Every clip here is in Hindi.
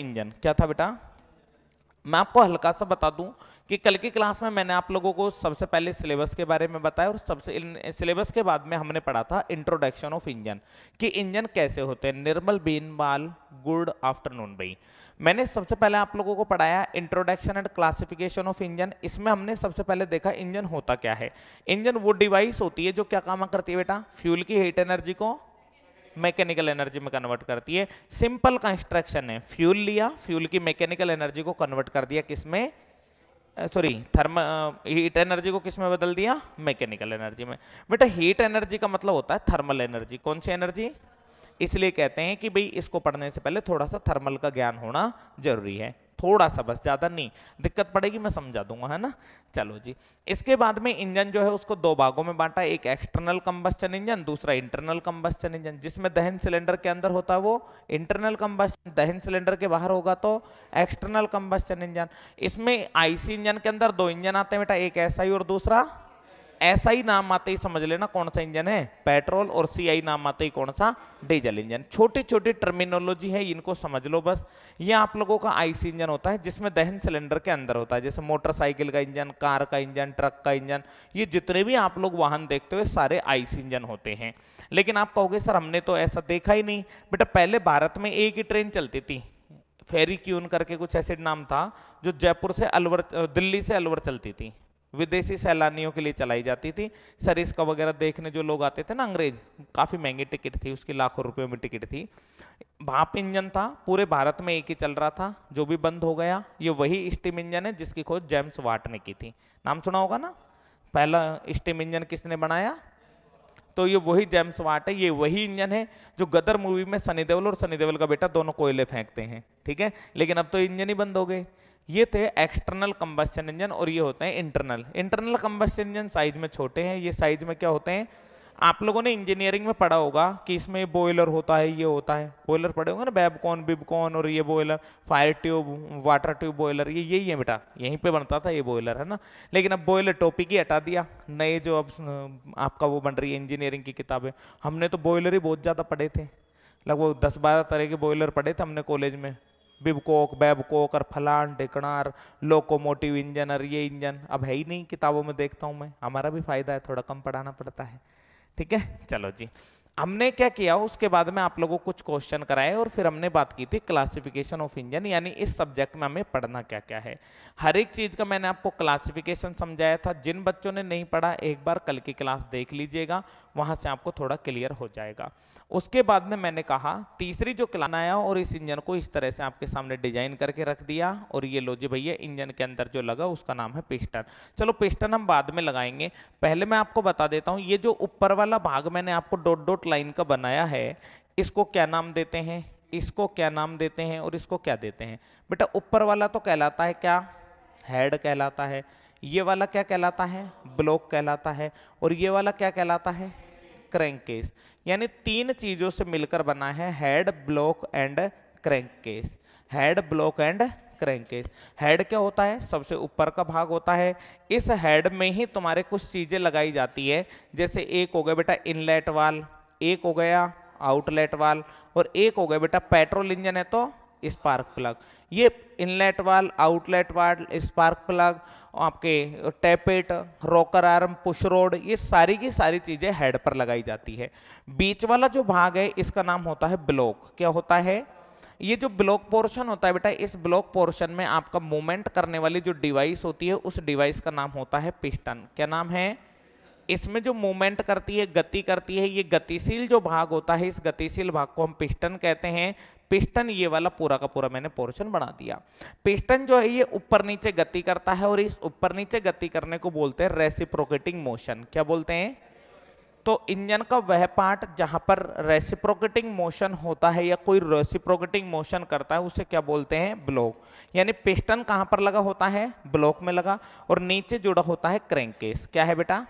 इंजन क्या था बेटा मैं आपको हल्का सा बता दूं कि कल की क्लास में मैंने आप लोगों को सबसे पहले सिलेबस के बारे में बताया और सबसे सिलेबस के बाद में हमने पढ़ा था इंट्रोडक्शन ऑफ इंजन कि इंजन कैसे होते हैं निर्मल बीन बाल गुड आफ्टरनून भाई मैंने सबसे पहले आप लोगों को पढ़ाया introduction and classification of engine इसमें हमने सबसे पहले देखा इंजन होता क्या है इंजन वो डिवाइस होती है जो क्या काम करती है बेटा फ्यूल की हीट एनर्जी को मैकेनिकल एनर्जी में कन्वर्ट करती है सिंपल कंस्ट्रक्शन है फ्यूल लिया फ्यूल की मैकेनिकल एनर्जी को कन्वर्ट कर दिया किसमें सॉरी थर्म हीट एनर्जी को किस में बदल दिया मैकेनिकल एनर्जी में बेटा हीट एनर्जी का मतलब होता है थर्मल एनर्जी कौन सी एनर्जी इसलिए कहते हैं कि भाई इसको पढ़ने से पहले थोड़ा सा थर्मल का ज्ञान होना जरूरी है थोड़ा सा बस ज़्यादा नहीं दिक्कत पड़ेगी मैं समझा दूंगा है ना चलो जी इसके बाद में इंजन जो है उसको दो भागों में बांटा एक एक्सटर्नल कंबस्टन इंजन दूसरा इंटरनल कंबस्टन इंजन जिसमें दहन सिलेंडर के अंदर होता है वो इंटरनल कंबस्टन दहन सिलेंडर के बाहर होगा तो एक्सटर्नल कंबस्टन इंजन इसमें आईसी इंजन के अंदर दो इंजन आते हैं बेटा एक एस और दूसरा ऐसा ही नाम आते ही समझ लेना कौन सा इंजन है पेट्रोल और सी आई नाम आते ही कौन सा डीजल इंजन छोटी छोटी टर्मिनोलॉजी है इनको समझ लो बस ये आप लोगों का आईसी इंजन होता है जिसमें दहन सिलेंडर के अंदर होता है जैसे मोटरसाइकिल का इंजन कार का इंजन ट्रक का इंजन ये जितने भी आप लोग वाहन देखते हो सारे आईसी इंजन होते हैं लेकिन आप कहोगे सर हमने तो ऐसा देखा ही नहीं बेटा पहले भारत में एक ही ट्रेन चलती थी फेरी क्यून करके कुछ ऐसे नाम था जो जयपुर से अलवर दिल्ली से अलवर चलती थी विदेशी सैलानियों के लिए चलाई जाती थी सरिस्का वगैरह देखने जो लोग आते थे ना अंग्रेज काफ़ी महंगी टिकट थी उसकी लाखों रुपए में टिकट थी भाप इंजन था पूरे भारत में एक ही चल रहा था जो भी बंद हो गया ये वही स्टीम इंजन है जिसकी खोज जेम्स वाट ने की थी नाम सुना होगा ना पहला स्टीम इंजन किसने बनाया तो ये वही जेम्स वाट है ये वही इंजन है जो गदर मूवी में सनी देवल और सनी देवल का बेटा दोनों कोयले फेंकते हैं ठीक है लेकिन अब तो इंजन ही बंद हो गए ये थे एक्सटर्नल कंबस्टन इंजन और ये होते हैं internal internal combustion engine size में छोटे हैं ये साइज में क्या होते हैं आप लोगों ने इंजीनियरिंग में पढ़ा होगा कि इसमें बॉयलर होता है ये होता है बॉयलर पढ़े होंगे ना बेबकॉन बिबकॉन और ये boiler fire tube water tube boiler ये यही है बेटा यहीं पे बनता था ये बॉयलर है ना लेकिन अब बॉयलर टॉपिक ही हटा दिया नए जो अब आपका वो बन रही है इंजीनियरिंग की किताबें हमने तो बॉयलर ही बहुत ज़्यादा पढ़े थे लगभग दस बारह तरह के बॉयलर पढ़े थे हमने कॉलेज में बिबकोक बैबकोक और फलान डिकनार लोकोमोटिव इंजन और ये इंजन अब है ही नहीं किताबों में देखता हूँ मैं हमारा भी फायदा है थोड़ा कम पढ़ाना पड़ता है ठीक है चलो जी हमने क्या किया उसके बाद में आप लोगों को कुछ क्वेश्चन कराए और फिर हमने बात की थी क्लासिफिकेशन ऑफ इंजन यानी इस सब्जेक्ट में हमें पढ़ना क्या क्या है हर एक चीज़ का मैंने आपको क्लासिफिकेशन समझाया था जिन बच्चों ने नहीं पढ़ा एक बार कल की क्लास देख लीजिएगा वहां से आपको थोड़ा क्लियर हो जाएगा उसके बाद में मैंने कहा तीसरी जो क्लास आया और इस इंजन को इस तरह से आपके सामने डिजाइन करके रख दिया और ये लो जी भैया इंजन के अंदर जो लगा उसका नाम है पिस्टन चलो पिस्टन हम बाद में लगाएंगे पहले मैं आपको बता देता हूँ ये जो ऊपर वाला भाग मैंने आपको डोट डोट लाइन का बनाया है इसको क्या नाम देते हैं इसको क्या नाम देते हैं और इसको क्या देते हैं बेटा ऊपर वाला तो कहलाता है क्या हेड कहलाता है ये वाला क्या कहलाता है ब्लॉक कहलाता है और ये वाला क्या कहलाता है क्रैंक केस यानी तीन चीज़ों से मिलकर बना है head block and crank case head block and crank case head क्या होता है सबसे ऊपर का भाग होता है इस हेड में ही तुम्हारे कुछ चीज़ें लगाई जाती है जैसे एक हो गया बेटा इनलेट वाल एक हो गया आउटलेट वाल और एक हो गया बेटा पेट्रोल इंजन है तो स्पार्क प्लग ये inlet valve outlet valve spark plug आपके tappet rocker arm push rod ये सारी की सारी चीज़ें हेड पर लगाई जाती है बीच वाला जो भाग है इसका नाम होता है ब्लॉक क्या होता है ये जो ब्लॉक पोर्शन होता है बेटा इस ब्लॉक पोर्शन में आपका मूवमेंट करने वाली जो डिवाइस होती है उस डिवाइस का नाम होता है पिस्टन क्या नाम है इसमें जो मूवमेंट करती है गति करती है ये गतिशील जो भाग होता है इस गतिशील भाग को हम पिस्टन कहते हैं पिस्टन ये वाला पूरा का पूरा मैंने पोर्शन बना दिया पिस्टन जो है ये ऊपर नीचे गति करता है और इस ऊपर नीचे गति करने को बोलते हैं रेसिप्रोकेटिंग मोशन क्या बोलते हैं तो इंजन का वह पार्ट जहां पर रेसिप्रोकेटिंग मोशन होता है या कोई रेसिप्रोकेटिंग मोशन करता है उसे क्या बोलते हैं ब्लॉक यानी पिस्टन कहां पर लगा होता है ब्लॉक में लगा और नीचे जुड़ा होता है क्रेंकेस क्या है बेटा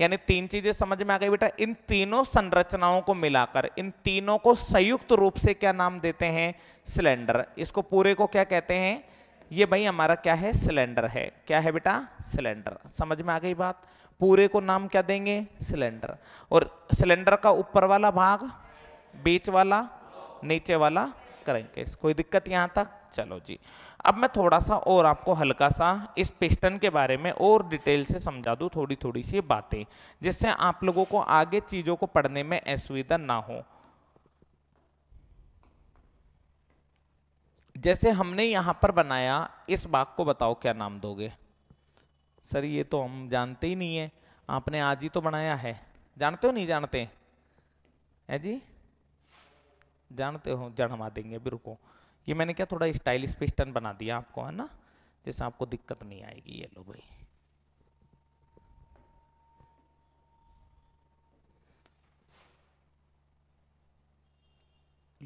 यानी तीन चीजें समझ में आ गई बेटा इन तीनों संरचनाओं को मिलाकर इन तीनों को संयुक्त रूप से क्या नाम देते हैं सिलेंडर इसको पूरे को क्या कहते हैं ये भाई हमारा क्या है सिलेंडर है क्या है बेटा सिलेंडर समझ में आ गई बात पूरे को नाम क्या देंगे सिलेंडर और सिलेंडर का ऊपर वाला भाग बीच वाला नीचे वाला करेंगे कोई दिक्कत यहां तक चलो जी अब मैं थोड़ा सा और आपको हल्का सा इस पिस्टन के बारे में और डिटेल से समझा दूँ थोड़ी थोड़ी सी बातें जिससे आप लोगों को आगे चीज़ों को पढ़ने में असुविधा ना हो जैसे हमने यहाँ पर बनाया इस बाग को बताओ क्या नाम दोगे सर ये तो हम जानते ही नहीं है आपने आज ही तो बनाया है जानते हो नहीं जानते है जी जानते हो जड़ देंगे भी रुको ये मैंने क्या थोड़ा स्टाइलिश पिस्टन बना दिया आपको है ना जैसे आपको दिक्कत नहीं आएगी ये लो भाई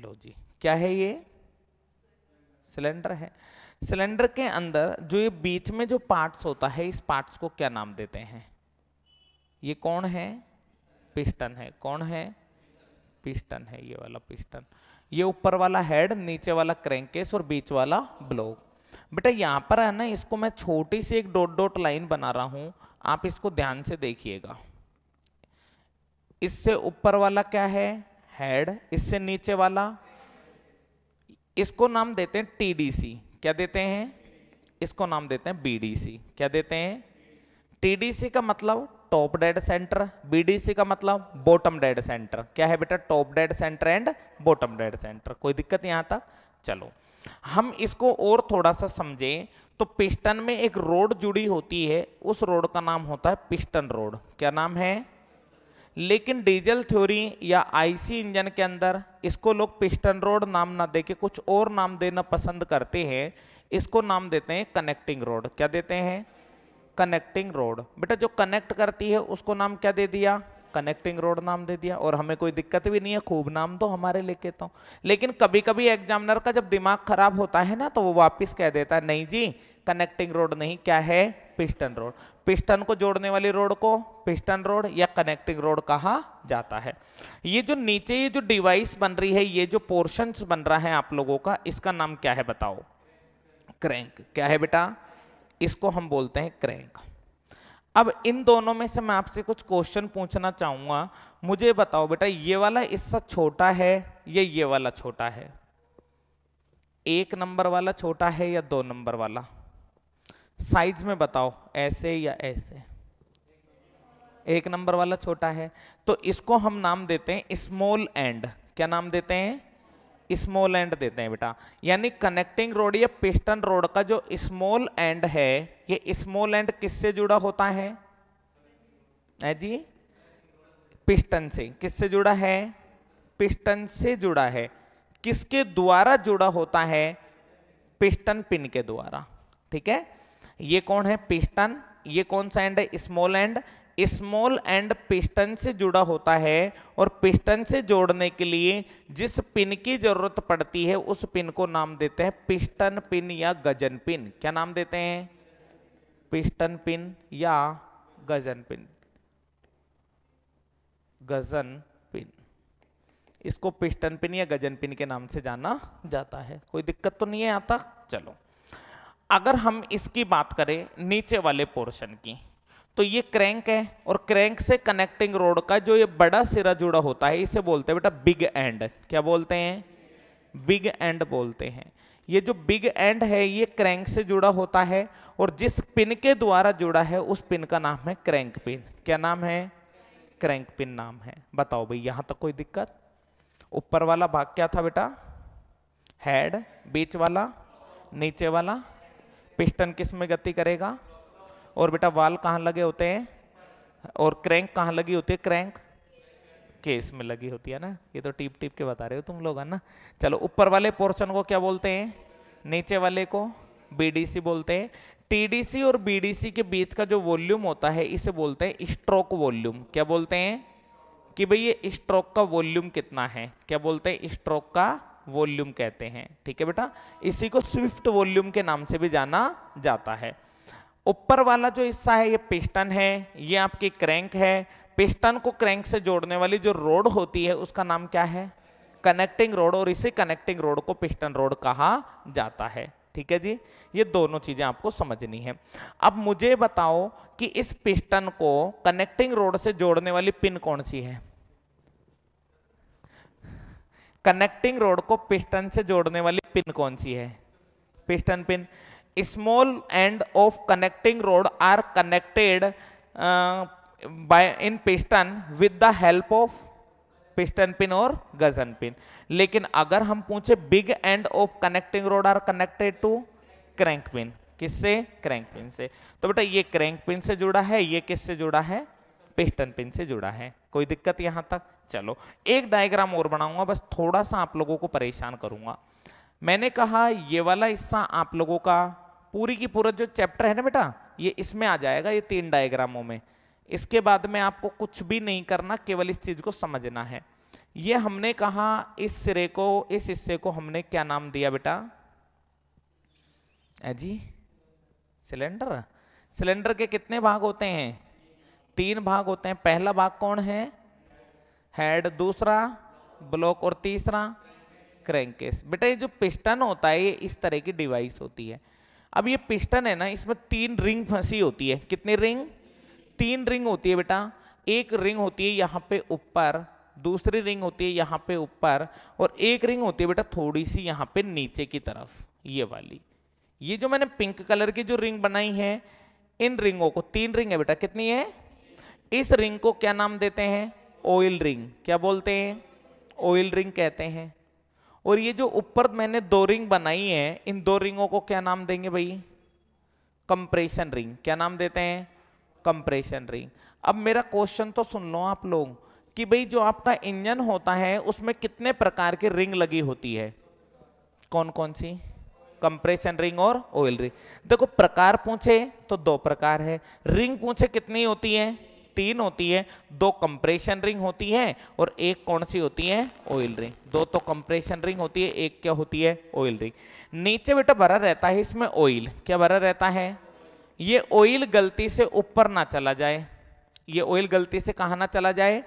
लो जी क्या है ये सिलेंडर है सिलेंडर के अंदर जो ये बीच में जो पार्ट्स होता है इस पार्ट्स को क्या नाम देते हैं ये कौन है पिस्टन है कौन है पिस्टन है ये वाला पिस्टन ये ऊपर वाला हेड नीचे वाला क्रैंकेस और बीच वाला ब्लॉक बेटा यहाँ पर है ना इसको मैं छोटी सी एक डॉट डॉट लाइन बना रहा हूँ आप इसको ध्यान से देखिएगा इससे ऊपर वाला क्या है हेड इससे नीचे वाला इसको नाम देते हैं टीडीसी क्या देते हैं इसको नाम देते हैं बीडीसी क्या देते हैं टीडीसी का मतलब टॉप डेड सेंटर बीडीसी का मतलब बॉटम डेड सेंटर क्या है बेटा top dead centre and bottom dead centre कोई दिक्कत यहां तक चलो हम इसको और थोड़ा सा समझें तो पिस्टन में एक रोड जुड़ी होती है उस रोड का नाम होता है पिस्टन रोड क्या नाम है लेकिन डीजल थ्योरी या आईसी इंजन के अंदर इसको लोग पिस्टन रोड नाम ना देके कुछ और नाम देना पसंद करते हैं इसको नाम देते हैं कनेक्टिंग रोड क्या देते हैं कनेक्टिंग रोड बेटा जो कनेक्ट करती है उसको नाम क्या दे दिया कनेक्टिंग रोड नाम दे दिया और हमें कोई दिक्कत भी नहीं है खूब नाम तो हमारे लेके तो लेकिन कभी कभी एग्जामिनर का जब दिमाग खराब होता है ना तो वो वापस कह देता है नहीं जी कनेक्टिंग रोड नहीं क्या है पिस्टन रोड पिस्टन को जोड़ने वाली रोड को पिस्टन रोड या कनेक्टिंग रोड कहा जाता है ये जो नीचे ये जो डिवाइस बन रही है ये जो पोर्शन बन रहा है आप लोगों का इसका नाम क्या है बताओ क्रैंक क्या है बेटा इसको हम बोलते हैं क्रैंक अब इन दोनों में से मैं आपसे कुछ क्वेश्चन पूछना चाहूंगा मुझे बताओ बेटा ये वाला इससे छोटा है या ये वाला छोटा है एक नंबर वाला छोटा है या दो नंबर वाला साइज में बताओ ऐसे या ऐसे एक नंबर वाला छोटा है तो इसको हम नाम देते हैं स्मॉल एंड क्या नाम देते हैं स्मॉल एंड देते हैं बेटा यानी कनेक्टिंग रोड या पिस्टन रोड का जो स्मॉल एंड है ये स्मॉल एंड किससे जुड़ा होता है जी पिस्टन से किससे जुड़ा है पिस्टन से जुड़ा है किसके द्वारा जुड़ा होता है पिस्टन पिन के द्वारा ठीक है ये कौन है पिस्टन ये कौन सा एंड है small end small end piston से जुड़ा होता है और पिस्टन से जोड़ने के लिए जिस पिन की जरूरत पड़ती है उस पिन को नाम देते हैं पिस्टन पिन या गजन पिन क्या नाम देते हैं पिस्टन पिन या गजन पिन गजन पिन इसको पिस्टन पिन या गजन पिन के नाम से जाना जाता है कोई दिक्कत तो नहीं है आता चलो अगर हम इसकी बात करें नीचे वाले पोर्शन की तो ये क्रैंक है और क्रैंक से कनेक्टिंग रोड का जो ये बड़ा सिरा जुड़ा होता है इसे बोलते हैं बेटा बिग एंड क्या बोलते हैं बिग एंड बोलते हैं ये जो बिग एंड है ये क्रैंक से जुड़ा होता है और जिस पिन के द्वारा जुड़ा है उस पिन का नाम है क्रैंक पिन क्या नाम है क्रैंक पिन नाम है बताओ भाई यहां तक कोई दिक्कत ऊपर वाला भाग क्या था बेटा हेड बीच वाला नीचे वाला पिस्टन किस में गति करेगा और बेटा वाल कहाँ लगे होते हैं और क्रैंक कहाँ लगी होती है क्रैंक केस में लगी होती है ना ये तो टीप टीप के बता रहे हो तुम लोग है ना चलो ऊपर वाले पोर्शन को क्या बोलते हैं नीचे वाले को बीडीसी बोलते हैं टीडीसी और बीडीसी के बीच का जो वॉल्यूम होता है इसे बोलते हैं स्ट्रोक वॉल्यूम क्या बोलते हैं कि भाई ये स्ट्रोक का वॉल्यूम कितना है क्या बोलते हैं स्ट्रोक का वॉल्यूम कहते हैं ठीक है बेटा इसी को स्विफ्ट वॉल्यूम के नाम से भी जाना जाता है ऊपर वाला जो हिस्सा है ये पिस्टन है ये आपकी क्रैंक है पिस्टन को क्रैंक से जोड़ने वाली जो रोड होती है उसका नाम क्या है कनेक्टिंग रोड और इसी कनेक्टिंग रोड को पिस्टन रोड कहा जाता है ठीक है जी ये दोनों चीजें आपको समझनी है अब मुझे बताओ कि इस पिस्टन को कनेक्टिंग रोड से जोड़ने वाली पिन कौन सी है कनेक्टिंग रोड को पिस्टन से जोड़ने वाली पिन कौन सी है piston pin small end of connecting rod are connected uh, by in piston with the help of piston pin और गजन पिन लेकिन अगर हम पूछे big end of connecting rod are connected to crank pin किससे क्रैंक पिन से तो बेटा ये क्रैंक पिन से जुड़ा है ये किससे जुड़ा है पिस्टन पिन से जुड़ा है कोई दिक्कत यहां तक चलो एक डायग्राम और बनाऊंगा बस थोड़ा सा आप लोगों को परेशान करूंगा मैंने कहा ये वाला हिस्सा आप लोगों का पूरी की पूरा जो चैप्टर है ना बेटा ये इसमें आ जाएगा ये तीन डायग्रामों में इसके बाद में आपको कुछ भी नहीं करना केवल इस चीज़ को समझना है ये हमने कहा इस सिरे को इस हिस्से को हमने क्या नाम दिया बेटा जी सिलेंडर सिलेंडर के कितने भाग होते हैं तीन भाग होते हैं पहला भाग कौन है हेड दूसरा ब्लॉक और तीसरा क्रैंकेस बेटा ये जो पिस्टन होता है ये इस तरह की डिवाइस होती है अब ये पिस्टन है ना इसमें तीन रिंग फंसी होती है कितनी रिंग तीन रिंग होती है बेटा एक रिंग होती है यहाँ पे ऊपर दूसरी रिंग होती है यहाँ पे ऊपर और एक रिंग होती है बेटा थोड़ी सी यहाँ पे नीचे की तरफ ये वाली ये जो मैंने पिंक कलर की जो रिंग बनाई है इन रिंगों को तीन रिंग है बेटा कितनी है इस रिंग को क्या नाम देते हैं ऑयल रिंग क्या बोलते हैं ऑयल रिंग कहते हैं और ये जो ऊपर मैंने दो रिंग बनाई है इन दो रिंगों को क्या नाम देंगे भाई कंप्रेशन रिंग क्या नाम देते हैं कंप्रेशन रिंग अब मेरा क्वेश्चन तो सुन लो आप लोग कि भाई जो आपका इंजन होता है उसमें कितने प्रकार की रिंग लगी होती है कौन कौन सी कंप्रेशन रिंग और ऑयल रिंग देखो प्रकार पूछे तो दो प्रकार है रिंग पूछे कितनी होती है तीन होती है दो कंप्रेशन रिंग होती है और एक कौन सी होती है ऑयल रिंग दो तो कंप्रेशन रिंग होती है एक क्या होती है ऑयल रिंग नीचे बेटा भरा रहता है इसमें ऑयल क्या भरा रहता है ये ऑयल गलती से ऊपर ना चला जाए ये ऑयल गलती से कहा ना चला जाए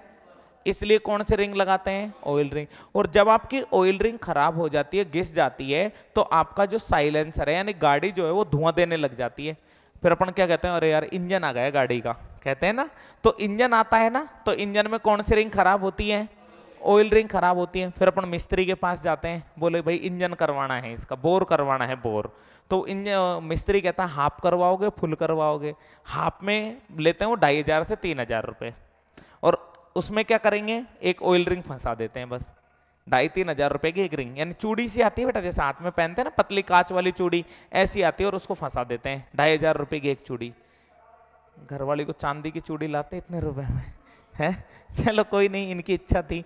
इसलिए कौन से रिंग लगाते हैं ऑयल रिंग और जब आपकी ऑयल रिंग खराब हो जाती है घिस जाती है तो आपका जो साइलेंसर है यानी गाड़ी जो है वो धुआं देने लग जाती है फिर अपन क्या कहते हैं अरे यार इंजन आ गया गाड़ी का कहते हैं ना तो इंजन आता है ना तो इंजन में कौन सी रिंग खराब होती है ऑयल रिंग खराब होती है फिर अपन मिस्त्री के पास जाते हैं बोले भाई इंजन करवाना है इसका बोर करवाना है बोर तो इंजन मिस्त्री कहता है हाफ करवाओगे फुल करवाओगे हाफ में लेते हैं वो ढाई हज़ार से तीन हज़ार रुपये और उसमें क्या करेंगे एक ऑयल रिंग फंसा देते हैं बस ढाई तीन हज़ार रुपये की एक रिंग यानी चूड़ी सी आती है बेटा जैसे हाथ में पहनते हैं ना पतली कांच वाली चूड़ी ऐसी आती है और उसको फंसा देते हैं ढाई हज़ार रुपये की एक चूड़ी घरवाली को चांदी की चूड़ी लाते इतने रुपए में है चलो कोई नहीं इनकी इच्छा थी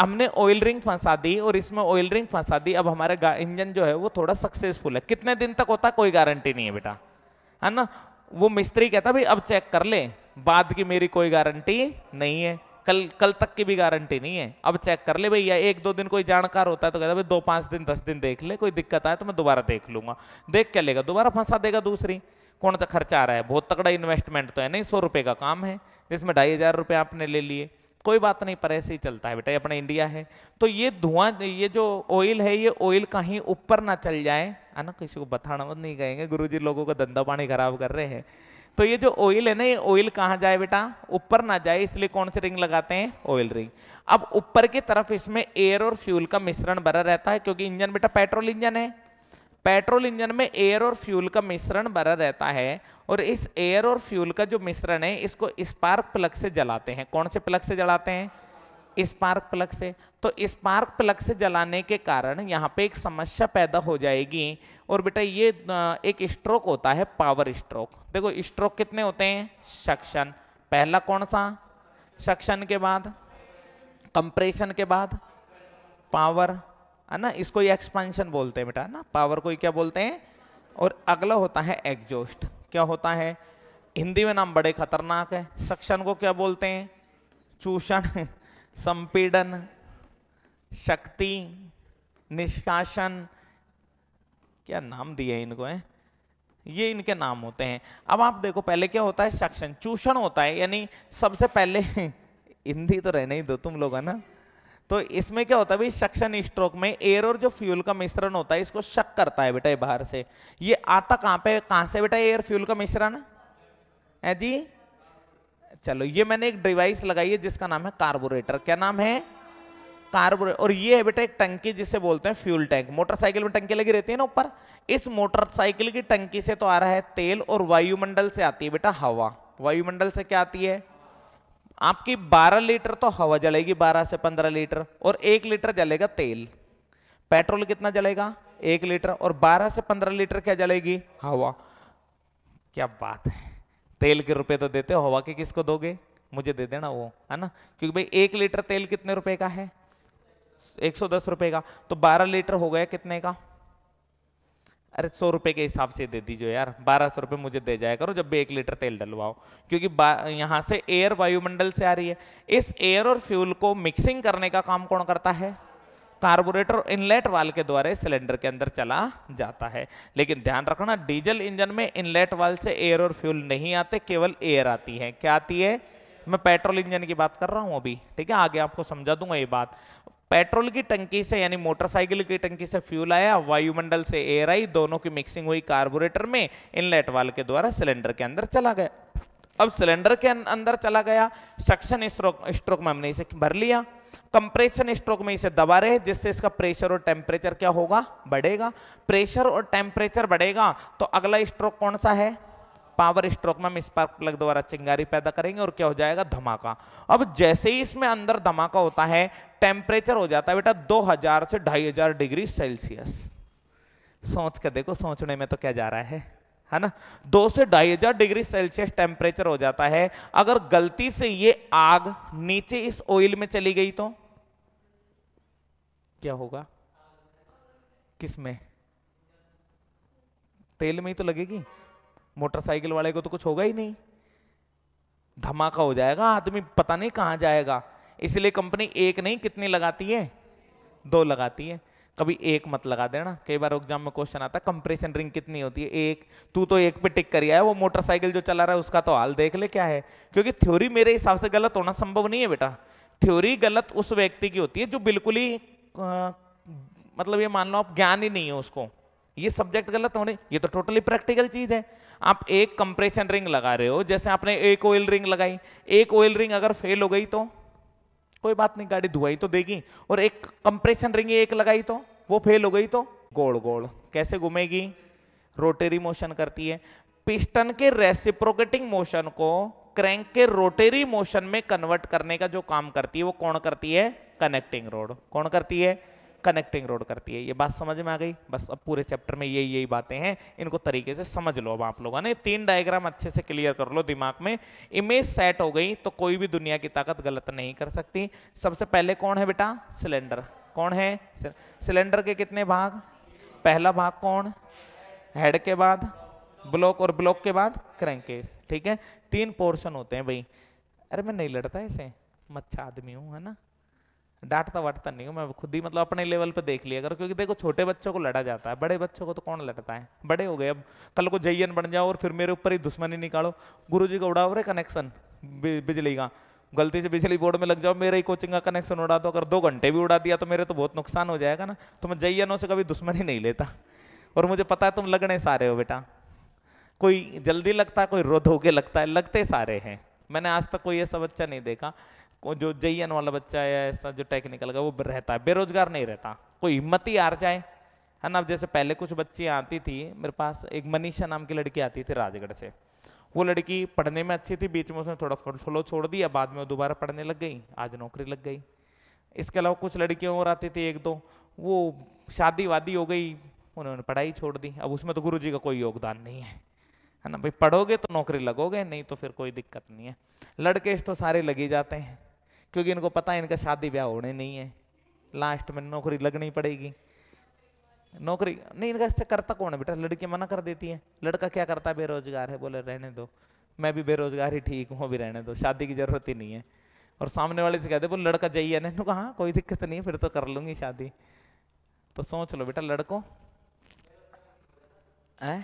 हमने ऑयल रिंग फंसा दी और इसमें ऑयल रिंग फंसा दी अब हमारा इंजन जो है वो थोड़ा सक्सेसफुल है कितने दिन तक होता कोई गारंटी नहीं है बेटा है ना वो मिस्त्री कहता भाई अब चेक कर ले बाद की मेरी कोई गारंटी नहीं है कल कल तक की भी गारंटी नहीं है अब चेक कर ले भैया एक दो दिन कोई जानकार होता है तो कहता भाई दो पांच दिन दस दिन देख ले कोई दिक्कत आए तो मैं दोबारा देख लूंगा देख क्या लेगा दोबारा फंसा देगा दूसरी कौन सा खर्चा आ रहा है बहुत तगड़ा इन्वेस्टमेंट तो है नहीं सौ रुपये का काम है जिसमें ढाई हज़ार रुपये आपने ले लिए कोई बात नहीं पर ऐसे ही चलता है बेटा ये अपना इंडिया है तो ये धुआं ये जो ऑयल है ये ऑयल कहीं ऊपर ना चल जाए है ना किसी को बताना नहीं कहेंगे गुरु लोगों का धंधा पानी खराब कर रहे हैं तो ये जो ऑयल है ना ये ऑयल कहाँ जाए बेटा ऊपर ना जाए इसलिए कौन सी रिंग लगाते हैं ऑयल रिंग अब ऊपर की तरफ इसमें एयर और फ्यूल का मिश्रण भरा रहता है क्योंकि इंजन बेटा पेट्रोल इंजन है पेट्रोल इंजन में एयर और फ्यूल का मिश्रण भरा रहता है और इस एयर और फ्यूल का जो मिश्रण है इसको स्पार्क प्लग से जलाते हैं कौन से प्लग से जलाते हैं स्पार्क प्लग से तो स्पार्क प्लग से जलाने के कारण यहाँ पे एक समस्या पैदा हो जाएगी और बेटा ये एक स्ट्रोक होता है पावर स्ट्रोक देखो स्ट्रोक कितने होते हैं सक्शन पहला कौन सा सक्शन के बाद कंप्रेशन के बाद पावर है ना इसको एक्सपांशन एक्सपेंशन बोलते हैं बेटा ना पावर को क्या बोलते हैं और अगला होता है एग्जोस्ट क्या होता है हिंदी में नाम बड़े खतरनाक है सक्शन को क्या बोलते हैं चूषण संपीडन शक्ति निष्कासन क्या नाम दिए इनको है ये इनके नाम होते हैं अब आप देखो पहले क्या होता है सक्शन चूषण होता है यानी सबसे पहले हिंदी तो रहने ही दो तुम लोग है ना तो इसमें क्या होता है भाई सक्शन स्ट्रोक में एयर और जो फ्यूल का मिश्रण होता है इसको शक करता है बेटा बाहर से ये आता कहां पे कहां से बेटा एयर फ्यूल का मिश्रण है जी चलो ये मैंने एक डिवाइस लगाई है जिसका नाम है कार्बोरेटर क्या नाम है कार्बोरेटर और ये है बेटा एक टंकी जिसे बोलते हैं फ्यूल टैंक मोटरसाइकिल में टंकी लगी रहती है ना ऊपर इस मोटरसाइकिल की टंकी से तो आ रहा है तेल और वायुमंडल से आती है बेटा हवा वायुमंडल से क्या आती है आपकी 12 लीटर तो हवा जलेगी 12 से 15 लीटर और एक लीटर जलेगा तेल पेट्रोल कितना जलेगा एक लीटर और 12 से 15 लीटर क्या जलेगी हवा क्या बात है तेल के रुपए तो देते हो हवा के किसको दोगे मुझे दे देना वो है ना क्योंकि भाई एक लीटर तेल कितने रुपए का है 110 रुपए का तो 12 लीटर हो गया कितने का अरे सौ रुपए के हिसाब से दे दीजिए यार बारह सौ रुपये मुझे दे जाया करो जब भी एक लीटर तेल डलवाओ क्योंकि यहाँ से एयर वायुमंडल से आ रही है इस एयर और फ्यूल को मिक्सिंग करने का काम कौन करता है कार्बोरेटर इनलेट वाल के द्वारा सिलेंडर के अंदर चला जाता है लेकिन ध्यान रखना डीजल इंजन में इनलेट वाल से एयर और फ्यूल नहीं आते केवल एयर आती है क्या आती है मैं पेट्रोल इंजन की बात कर रहा हूँ अभी ठीक है आगे आपको समझा दूंगा ये बात पेट्रोल की टंकी से यानी मोटरसाइकिल की टंकी से फ्यूल आया वायुमंडल से एयर आई दोनों की मिक्सिंग हुई कार्बोरेटर में इनलेट वाल के द्वारा सिलेंडर के अंदर चला गया अब सिलेंडर के अं-, अंदर चला गया सक्शन स्ट्रोक स्ट्रोक में हमने इसे भर लिया कंप्रेशन स्ट्रोक में इसे दबा रहे जिससे इसका प्रेशर और टेम्परेचर क्या होगा बढ़ेगा प्रेशर और टेम्परेचर बढ़ेगा तो अगला स्ट्रोक कौन सा है पावर स्ट्रोक में हम स्पार्क प्लग द्वारा चिंगारी पैदा करेंगे और क्या हो जाएगा धमाका अब जैसे ही इसमें अंदर धमाका होता है टेम्परेचर हो जाता है बेटा 2000 से 2500 डिग्री सेल्सियस सोच के देखो सोचने में तो क्या जा रहा है है ना दो से ढाई हजार डिग्री सेल्सियस टेम्परेचर हो जाता है अगर गलती से ये आग नीचे इस ऑयल में चली गई तो क्या होगा किसमें तेल में ही तो लगेगी मोटरसाइकिल वाले को तो कुछ होगा ही नहीं धमाका हो जाएगा आदमी पता नहीं कहां जाएगा इसलिए कंपनी एक नहीं कितनी लगाती है दो लगाती है कभी एक मत लगा देना कई बार एग्जाम में क्वेश्चन आता है कंप्रेशन रिंग कितनी होती है एक तू तो एक पे टिक कर वो मोटरसाइकिल जो चला रहा है उसका तो हाल देख ले क्या है क्योंकि थ्योरी मेरे हिसाब से गलत होना संभव नहीं है बेटा थ्योरी गलत उस व्यक्ति की होती है जो बिल्कुल ही मतलब ये मान लो आप ज्ञान ही नहीं है उसको ये सब्जेक्ट गलत होने ये तो टोटली प्रैक्टिकल चीज़ है आप एक कंप्रेशन रिंग लगा रहे हो जैसे आपने एक ऑयल रिंग लगाई एक ऑयल रिंग अगर फेल हो गई तो कोई बात नहीं गाड़ी धुआई तो देगी और एक कंप्रेशन रिंग एक लगाई तो वो फेल हो गई तो गोड़ गोल कैसे घूमेगी रोटेरी मोशन करती है पिस्टन के रेसिप्रोकेटिंग मोशन को क्रैंक के रोटेरी मोशन में कन्वर्ट करने का जो काम करती है वो कौन करती है कनेक्टिंग रोड कौन करती है कनेक्टिंग रोड करती है ये बात समझ में आ गई बस अब पूरे चैप्टर में यही यही बातें हैं इनको तरीके से समझ लो अब आप लोगों ने तीन डायग्राम अच्छे से क्लियर कर लो दिमाग में इमेज सेट हो गई तो कोई भी दुनिया की ताकत गलत नहीं कर सकती सबसे पहले कौन है बेटा सिलेंडर कौन है सिलेंडर के कितने भाग पहला भाग कौन हेड के बाद ब्लॉक और ब्लॉक के बाद क्रैंकेस ठीक है तीन पोर्शन होते हैं भाई अरे मैं नहीं लड़ता ऐसे मच्छा आदमी हूँ है ना डांटता तो वाटता नहीं हूँ मैं खुद ही मतलब अपने लेवल पे देख लिया अगर क्योंकि देखो छोटे बच्चों को लड़ा जाता है बड़े बच्चों को तो कौन लड़ता है बड़े हो गए अब कल को जयन बन जाओ और फिर मेरे ऊपर ही दुश्मनी निकालो गुरु जी का उड़ाओ रे कनेक्शन बिजली का गलती से बिजली बोर्ड में लग जाओ मेरे ही कोचिंग का कनेक्शन उड़ा दो अगर दो घंटे भी उड़ा दिया तो मेरे तो बहुत नुकसान हो जाएगा ना तो मैं जयनों से कभी दुश्मनी नहीं लेता और मुझे पता है तुम लगने सारे हो बेटा कोई जल्दी लगता है कोई रोध होके लगता है लगते सारे हैं मैंने आज तक कोई ऐसा बच्चा नहीं देखा जो जयन वाला बच्चा है ऐसा जो टेक्निकल का वो रहता है बेरोजगार नहीं रहता कोई हिम्मत ही हार जाए है ना अब जैसे पहले कुछ बच्ची आती थी मेरे पास एक मनीषा नाम की लड़की आती थी राजगढ़ से वो लड़की पढ़ने में अच्छी थी बीच में उसने थोड़ा फ्लो छोड़ दिया बाद में वो दोबारा पढ़ने लग गई आज नौकरी लग गई इसके अलावा कुछ लड़कियों और आती थी एक दो वो शादी वादी हो गई उन्होंने पढ़ाई छोड़ दी अब उसमें तो गुरु का कोई योगदान नहीं है है ना भाई पढ़ोगे तो नौकरी लगोगे नहीं तो फिर कोई दिक्कत नहीं है लड़के इस तो सारे लगे जाते हैं क्योंकि इनको पता है इनका शादी ब्याह होने नहीं है लास्ट में नौकरी लगनी पड़ेगी नौकरी नहीं इनका इससे करता कौन है बेटा लड़की मना कर देती है लड़का क्या करता है बेरोजगार है बोले रहने दो मैं भी बेरोजगार ही ठीक हूँ भी रहने दो शादी की जरूरत ही नहीं है और सामने वाले से कहते बोले लड़का जाइए ना कहा कोई दिक्कत नहीं है फिर तो कर लूंगी शादी तो सोच लो बेटा लड़कों है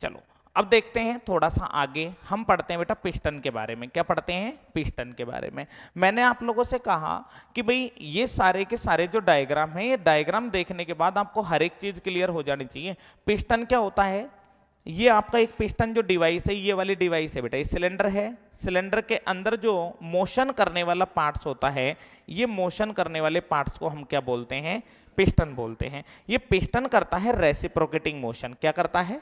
चलो अब देखते हैं थोड़ा सा आगे हम पढ़ते हैं बेटा पिस्टन के बारे में क्या पढ़ते हैं पिस्टन के बारे में मैंने आप लोगों से कहा कि भाई ये सारे के सारे जो डायग्राम हैं ये डायग्राम देखने के बाद आपको हर एक चीज़ क्लियर हो जानी चाहिए पिस्टन क्या होता है ये आपका एक पिस्टन जो डिवाइस है ये वाली डिवाइस है बेटा ये सिलेंडर है सिलेंडर के अंदर जो मोशन करने वाला पार्ट्स होता है ये मोशन करने वाले पार्ट्स को हम क्या बोलते हैं पिस्टन बोलते हैं ये पिस्टन करता है रेसिप्रोकेटिंग मोशन क्या करता है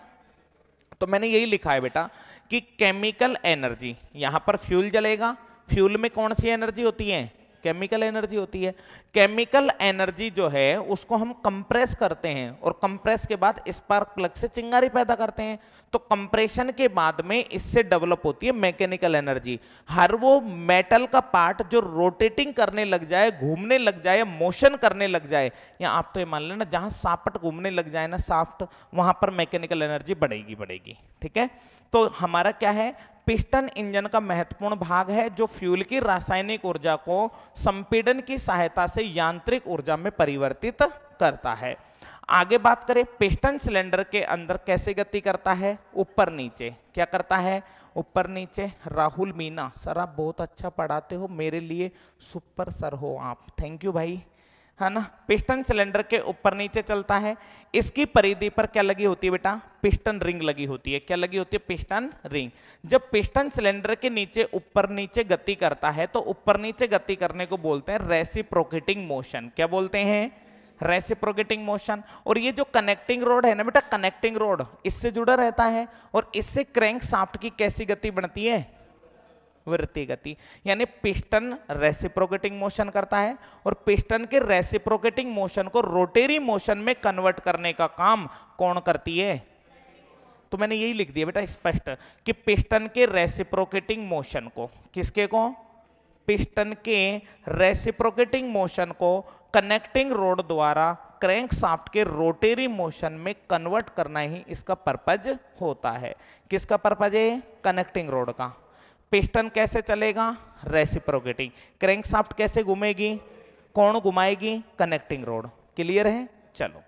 तो मैंने यही लिखा है बेटा कि केमिकल एनर्जी यहां पर फ्यूल जलेगा फ्यूल में कौन सी एनर्जी होती है केमिकल एनर्जी होती है केमिकल एनर्जी जो है उसको हम कंप्रेस करते हैं और कंप्रेस के बाद स्पार्क प्लग से चिंगारी पैदा करते हैं तो कंप्रेशन के बाद में इससे डेवलप होती है मैकेनिकल एनर्जी हर वो मेटल का पार्ट जो रोटेटिंग करने लग जाए घूमने लग जाए मोशन करने लग जाए या आप तो ये मान लेना जहां सापट घूमने लग जाए ना साफ्ट वहां पर मैकेनिकल एनर्जी बढ़ेगी बढ़ेगी ठीक है तो हमारा क्या है पिस्टन इंजन का महत्वपूर्ण भाग है जो फ्यूल की रासायनिक ऊर्जा को संपीडन की सहायता से यांत्रिक ऊर्जा में परिवर्तित करता है आगे बात करें पिस्टन सिलेंडर के अंदर कैसे गति करता है ऊपर नीचे क्या करता है ऊपर नीचे राहुल मीना सर आप बहुत अच्छा पढ़ाते हो मेरे लिए सुपर सर हो आप थैंक यू भाई है ना पिस्टन सिलेंडर के ऊपर नीचे चलता है इसकी परिधि पर क्या लगी होती है बेटा पिस्टन रिंग लगी होती है क्या लगी होती है पिस्टन रिंग जब पिस्टन सिलेंडर के नीचे ऊपर नीचे गति करता है तो ऊपर नीचे गति करने को बोलते हैं रेसिप्रोकेटिंग मोशन क्या बोलते हैं रेसिप्रोकेटिंग मोशन और ये जो कनेक्टिंग रोड है ना बेटा कनेक्टिंग रोड इससे जुड़ा रहता है और इससे क्रैंक साफ्ट की कैसी गति बनती है वृत्ति गति यानी पिस्टन रेसिप्रोकेटिंग मोशन करता है और पिस्टन के रेसिप्रोकेटिंग मोशन को रोटेरी मोशन में कन्वर्ट करने का काम कौन करती है तो मैंने यही लिख दिया बेटा स्पष्ट कि पिस्टन के रेसिप्रोकेटिंग मोशन को किसके को पिस्टन के रेसिप्रोकेटिंग मोशन को कनेक्टिंग रोड द्वारा क्रैंक साफ्ट के रोटेरी मोशन में कन्वर्ट करना ही इसका पर्पज होता है किसका पर्पज है कनेक्टिंग रोड का पिस्टन कैसे चलेगा रेसिप्रोकेटिंग क्रैंकशाफ्ट कैसे घूमेगी कौन घुमाएगी कनेक्टिंग रोड क्लियर है चलो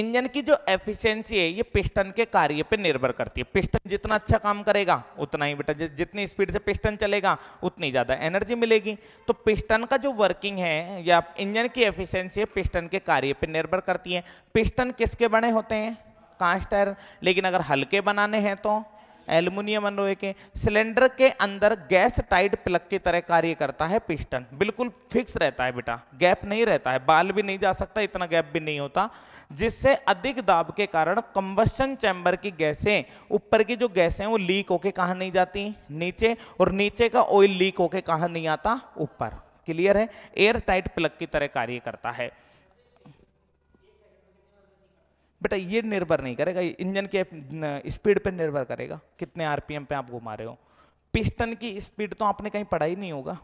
इंजन की जो एफिशिएंसी है ये पिस्टन के कार्य पे निर्भर करती है पिस्टन जितना अच्छा काम करेगा उतना ही बेटा जितनी स्पीड से पिस्टन चलेगा उतनी ज़्यादा एनर्जी मिलेगी तो पिस्टन का जो वर्किंग है या इंजन की एफिशिएंसी है पिस्टन के कार्य पे निर्भर करती है पिस्टन किसके बने होते हैं कांच टायर लेकिन अगर हल्के बनाने हैं तो एल्युमिनियम अनलोहे के सिलेंडर के अंदर गैस टाइट प्लग की तरह कार्य करता है पिस्टन बिल्कुल फिक्स रहता है बेटा गैप नहीं रहता है बाल भी नहीं जा सकता इतना गैप भी नहीं होता जिससे अधिक दाब के कारण कंबस्टन चैम्बर की गैसें ऊपर की जो गैसें वो लीक होके कहाँ नहीं जाती नीचे और नीचे का ऑयल लीक होके कहाँ नहीं आता ऊपर क्लियर है एयर टाइट प्लग की तरह कार्य करता है बेटा ये निर्भर नहीं करेगा इंजन के स्पीड पर निर्भर करेगा कितने आरपीएम पे आप घुमा रहे हो पिस्टन की स्पीड तो आपने कहीं पढ़ा ही नहीं होगा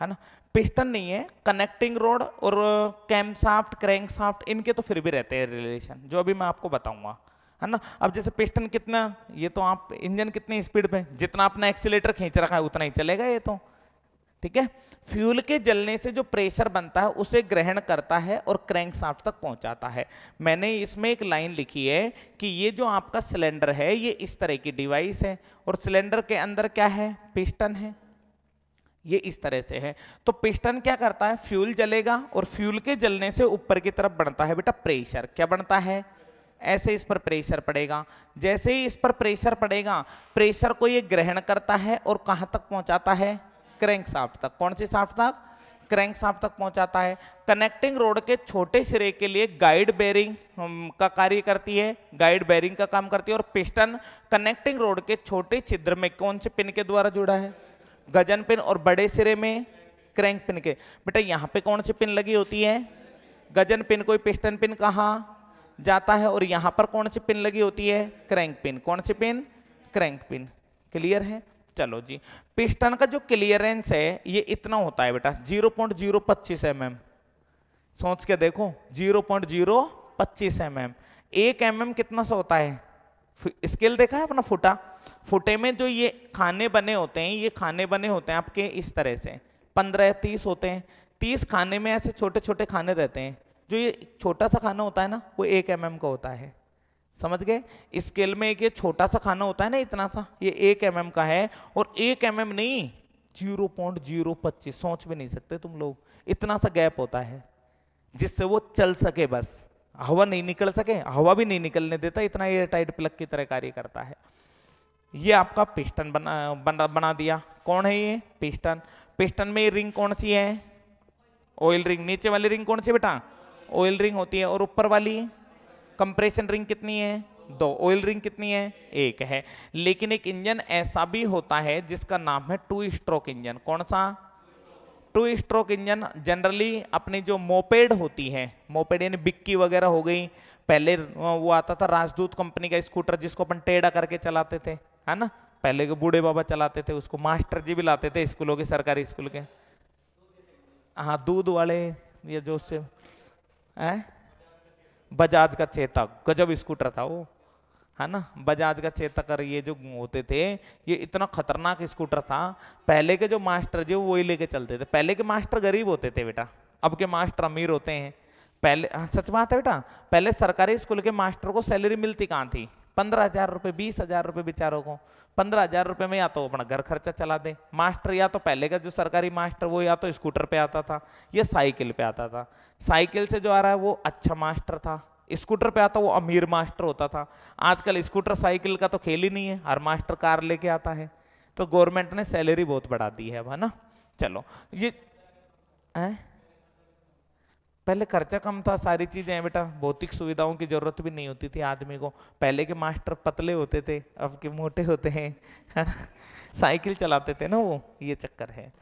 है ना पिस्टन नहीं है कनेक्टिंग रोड और कैमसाफ्ट क्रैंकसाफ्ट इनके तो फिर भी रहते हैं रिलेशन जो अभी मैं आपको बताऊंगा है ना अब जैसे पिस्टन कितना ये तो आप इंजन कितनी स्पीड पे जितना आपने एक्सीटर खींच रखा है उतना ही चलेगा ये तो ठीक है फ्यूल के जलने से जो प्रेशर बनता है उसे ग्रहण करता है और क्रैंक साफ तक पहुंचाता है मैंने इसमें एक लाइन लिखी है कि ये जो आपका सिलेंडर है ये इस तरह की डिवाइस है और सिलेंडर के अंदर क्या है पिस्टन है ये इस तरह से है तो पिस्टन क्या करता है फ्यूल जलेगा और फ्यूल के जलने से ऊपर की तरफ बढ़ता है बेटा प्रेशर क्या बनता है ऐसे इस पर प्रेशर पड़ेगा जैसे ही इस पर प्रेशर पड़ेगा प्रेशर को ये ग्रहण करता है और कहाँ तक पहुँचाता है क्रैंक साफ्ट तक कौन सी साफ्ट तक क्रैंक साफ्ट तक पहुंचाता है कनेक्टिंग रोड के छोटे सिरे के लिए गाइड बेरिंग का कार्य करती है गाइड बेरिंग का काम करती है और पिस्टन कनेक्टिंग रोड के छोटे छिद्र में कौन से पिन के द्वारा जुड़ा है गजन पिन और बड़े सिरे में क्रैंक पिन के बेटा यहाँ पे कौन सी पिन लगी होती है गजन पिन कोई पिस्टन पिन कहाँ जाता है और यहाँ पर कौन सी पिन लगी होती है क्रैंक पिन कौन सी पिन क्रैंक पिन क्लियर है चलो जी पिस्टन का जो क्लियरेंस है ये इतना होता है बेटा 0.025 पॉइंट जीरो पच्चीस एम सोच के देखो 0.025 पॉइंट जीरो पच्चीस एम एक एम कितना सा होता है स्केल देखा है अपना फुटा फुटे में जो ये खाने बने होते हैं ये खाने बने होते हैं आपके इस तरह से पंद्रह तीस होते हैं तीस खाने में ऐसे छोटे छोटे खाने रहते हैं जो ये छोटा सा खाना होता है ना वो एक एम का होता है समझ गए स्केल में एक ये छोटा सा खाना होता है ना इतना सा ये एक एम mm का है और एक एम mm नहीं जीरो पॉइंट जीरो पच्चीस सोच भी नहीं सकते तुम लोग इतना सा गैप होता है जिससे वो चल सके बस हवा नहीं निकल सके हवा भी नहीं निकलने देता इतना एयर टाइट प्लग की तरह कार्य करता है ये आपका पिस्टन बना बना बना दिया कौन है ये पिस्टन पिस्टन में रिंग कौन सी है ऑयल रिंग नीचे वाली रिंग कौन सी बेटा ऑयल रिंग होती है और ऊपर वाली कंप्रेशन रिंग कितनी है दो ऑयल रिंग कितनी है एक है लेकिन एक इंजन ऐसा भी होता है जिसका नाम है टू स्ट्रोक इंजन कौन सा टू स्ट्रोक इंजन जनरली अपनी जो मोपेड होती है मोपेड यानी बिक्की वगैरह हो गई पहले वो आता था राजदूत कंपनी का स्कूटर जिसको अपन टेढ़ा करके चलाते थे है ना पहले के बूढ़े बाबा चलाते थे उसको मास्टर जी भी लाते थे स्कूलों के सरकारी स्कूल के हाँ दूध वाले या जो से है बजाज का चेतक गजब स्कूटर था वो है ना बजाज का चेतक और ये जो होते थे ये इतना खतरनाक स्कूटर था पहले के जो मास्टर जो वही लेके चलते थे पहले के मास्टर गरीब होते थे बेटा अब के मास्टर अमीर होते हैं पहले हाँ सच बात है बेटा पहले सरकारी स्कूल के मास्टर को सैलरी मिलती कहाँ थी पंद्रह हजार रुपये बीस हजार रुपये बेचारों को पंद्रह हजार रुपये में या तो अपना घर खर्चा चला दे मास्टर या तो पहले का जो सरकारी मास्टर वो या तो स्कूटर पे आता था या साइकिल पे आता था साइकिल से जो आ रहा है वो अच्छा मास्टर था स्कूटर पे आता वो अमीर मास्टर होता था आजकल स्कूटर साइकिल का तो खेल ही नहीं है हर मास्टर कार लेके आता है तो गवर्नमेंट ने सैलरी बहुत बढ़ा दी है अब है ना चलो ये है? पहले खर्चा कम था सारी चीज़ें हैं बेटा भौतिक सुविधाओं की ज़रूरत भी नहीं होती थी आदमी को पहले के मास्टर पतले होते थे अब के मोटे होते हैं साइकिल चलाते थे ना वो ये चक्कर है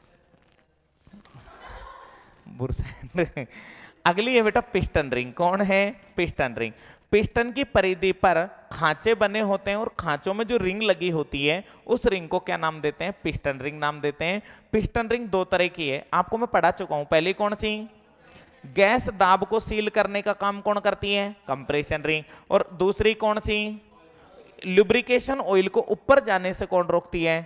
अगली है बेटा पिस्टन रिंग कौन है पिस्टन रिंग पिस्टन की परिधि पर खांचे बने होते हैं और खांचों में जो रिंग लगी होती है उस रिंग को क्या नाम देते हैं पिस्टन रिंग नाम देते हैं पिस्टन रिंग दो तरह की है आपको मैं पढ़ा चुका हूं पहली कौन सी गैस दाब को सील करने का काम कौन करती है कंप्रेशन रिंग और दूसरी कौन सी लुब्रिकेशन ऑयल को ऊपर जाने से कौन रोकती है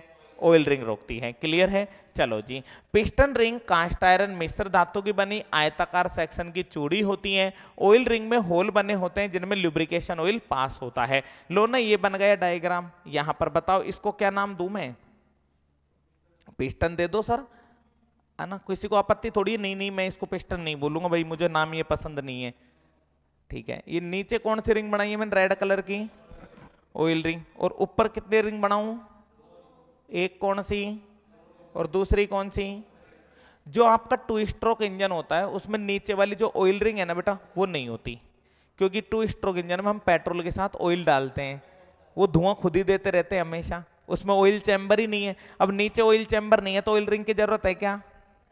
ऑयल रिंग रोकती है क्लियर है चलो जी पिस्टन रिंग कास्ट आयरन मिश्र धातु की बनी आयताकार सेक्शन की चूड़ी होती है ऑयल रिंग में होल बने होते हैं जिनमें लुब्रिकेशन ऑयल पास होता है लो ना ये बन गया डायग्राम यहां पर बताओ इसको क्या नाम दू मैं पिस्टन दे दो सर है ना किसी को आपत्ति थोड़ी है नहीं नहीं मैं इसको पिस्टन नहीं बोलूंगा भाई मुझे नाम ये पसंद नहीं है ठीक है ये नीचे कौन सी रिंग बनाई है मैंने रेड कलर की ऑयल रिंग और ऊपर कितने रिंग बनाऊं एक कौन सी और दूसरी कौन सी जो आपका टू स्ट्रोक इंजन होता है उसमें नीचे वाली जो ऑयल रिंग है ना बेटा वो नहीं होती क्योंकि टू स्ट्रोक इंजन में हम पेट्रोल के साथ ऑयल डालते हैं वो धुआं खुद ही देते रहते हैं हमेशा उसमें ऑयल चैम्बर ही नहीं है अब नीचे ऑयल चैम्बर नहीं है तो ऑयल रिंग की जरूरत है क्या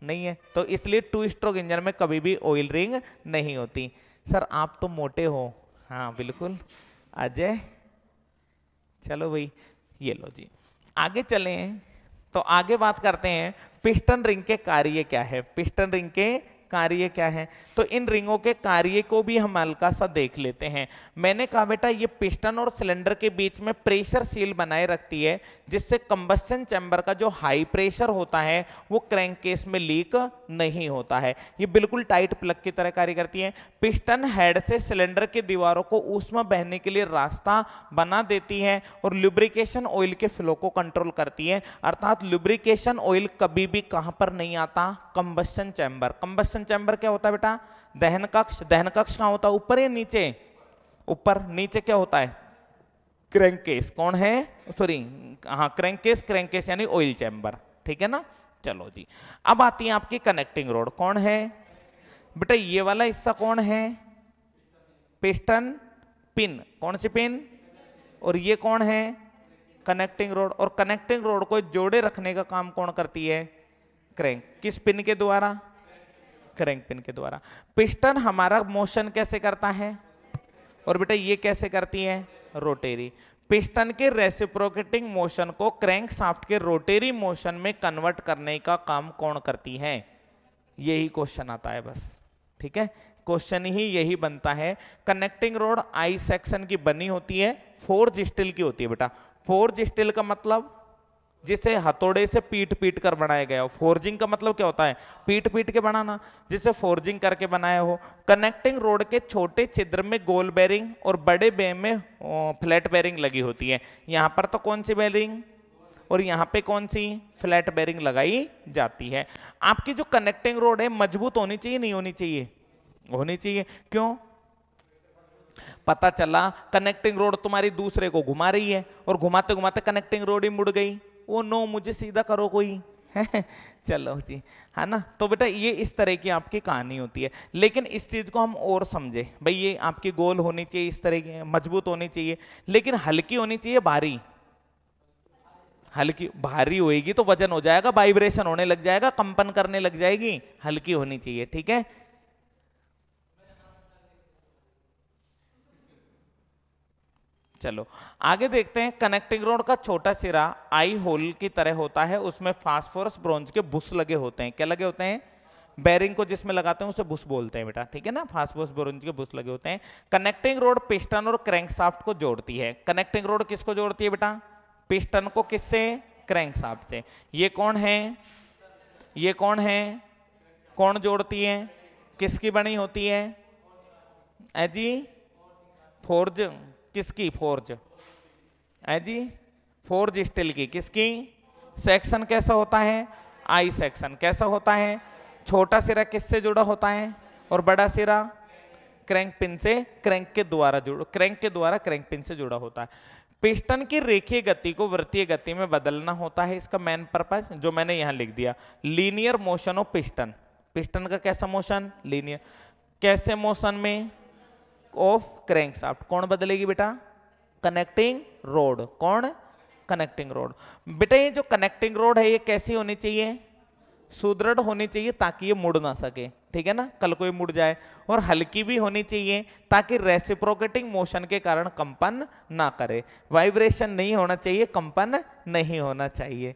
नहीं है तो इसलिए टू स्ट्रोक इंजन में कभी भी ऑयल रिंग नहीं होती सर आप तो मोटे हो हाँ बिल्कुल अजय चलो भाई ये लो जी आगे चले तो आगे बात करते हैं पिस्टन रिंग के कार्य क्या है पिस्टन रिंग के कार्य क्या है तो इन रिंगों के कार्य को भी हम हल्का सा देख लेते हैं मैंने कहा बेटा ये पिस्टन और सिलेंडर के बीच में प्रेशर सील बनाए रखती है जिससे कंबस्टन चैम्बर का जो हाई प्रेशर होता है वो क्रैंक केस में लीक नहीं होता है ये बिल्कुल टाइट प्लग की तरह कार्य करती है पिस्टन हेड से सिलेंडर की दीवारों को ऊष्मा बहने के लिए रास्ता बना देती है और लुब्रिकेशन ऑयल के फ्लो को कंट्रोल करती है अर्थात लुब्रिकेशन ऑयल कभी भी कहां पर नहीं आता combustion chamber combustion conduction chamber क्या होता है बेटा दहन कक्ष दहन कक्ष कहा होता है ऊपर या नीचे ऊपर नीचे क्या होता है क्रैंकेस कौन है सॉरी हाँ क्रैंकेस क्रैंकेस यानी ऑयल चैम्बर ठीक है ना चलो जी अब आती है आपकी कनेक्टिंग रोड कौन है बेटा ये वाला हिस्सा कौन है पिस्टन पिन कौन सी पिन और ये कौन है कनेक्टिंग रोड और कनेक्टिंग रोड को जोड़े रखने का काम कौन करती है क्रैंक किस पिन के द्वारा क्रैंक पिन के द्वारा पिस्टन हमारा मोशन कैसे करता है और बेटा ये कैसे करती है रोटेरी पिस्टन के रेसिप्रोकेटिंग मोशन को क्रैंक साफ्ट के रोटेरी मोशन में कन्वर्ट करने का काम कौन करती है यही क्वेश्चन आता है बस ठीक है क्वेश्चन ही यही बनता है कनेक्टिंग रोड आई सेक्शन की बनी होती है फोर्ज स्टील की होती है बेटा फोर्ज स्टील का मतलब जिसे हथौड़े से पीट पीट कर बनाया गया हो फोर्जिंग का मतलब क्या होता है पीट पीट के बनाना जिसे फोर्जिंग करके बनाया हो कनेक्टिंग रोड के छोटे छिद्र में गोल बेरिंग और बड़े बे में फ्लैट बेरिंग लगी होती है यहाँ पर तो कौन सी बेरिंग और यहाँ पे कौन सी फ्लैट बेरिंग लगाई जाती है आपकी जो कनेक्टिंग रोड है मजबूत होनी चाहिए नहीं होनी चाहिए होनी चाहिए क्यों पता चला कनेक्टिंग रोड तुम्हारी दूसरे को घुमा रही है और घुमाते घुमाते कनेक्टिंग रोड ही मुड़ गई वो नो मुझे सीधा करो कोई चलो जी है ना तो बेटा ये इस तरह की आपकी कहानी होती है लेकिन इस चीज़ को हम और समझे भाई ये आपकी गोल होनी चाहिए इस तरह की मजबूत होनी चाहिए लेकिन हल्की होनी चाहिए भारी हल्की भारी होएगी तो वजन हो जाएगा वाइब्रेशन होने लग जाएगा कंपन करने लग जाएगी हल्की होनी चाहिए ठीक है चलो आगे देखते हैं कनेक्टिंग रोड का छोटा सिरा आई होल की तरह होता है उसमें फास्फोरस ब्रोंज के बुश लगे होते हैं क्या लगे होते हैं बैरिंग को जिसमें लगाते हैं उसे बुश बोलते हैं बेटा ठीक है ना फास्फोरस ब्रोंज के बुश लगे होते हैं कनेक्टिंग रोड पिस्टन और क्रैंकशाफ्ट को जोड़ती है कनेक्टिंग रोड किसको जोड़ती है बेटा पिस्टन को किससे क्रैंकशाफ्ट से ये कौन है ये कौन है कौन जोड़ती है किसकी बनी होती है जी फोर्ज किसकी फोर्ज है जी फोर्ज स्टील की किसकी सेक्शन कैसा होता है आई सेक्शन कैसा होता है छोटा सिरा किससे जुड़ा होता है और बड़ा सिरा क्रैंक पिन से क्रैंक के द्वारा जुड़ा क्रैंक के द्वारा क्रैंक पिन से जुड़ा होता है पिस्टन की रेखीय गति को वृत्तीय गति में बदलना होता है इसका मेन पर्पज जो मैंने यहां लिख दिया linear motion of piston piston का कैसा मोशन लीनियर कैसे मोशन में ऑफ क्रैंकशाफ्ट कौन बदलेगी बेटा कनेक्टिंग रोड कौन कनेक्टिंग रोड बेटा ये जो कनेक्टिंग रोड है ये कैसी होनी चाहिए सुदृढ़ होनी चाहिए ताकि ये मुड़ ना सके ठीक है ना कल कोई मुड़ जाए और हल्की भी होनी चाहिए ताकि रेसिप्रोकेटिंग मोशन के कारण कंपन ना करे वाइब्रेशन नहीं होना चाहिए कंपन नहीं होना चाहिए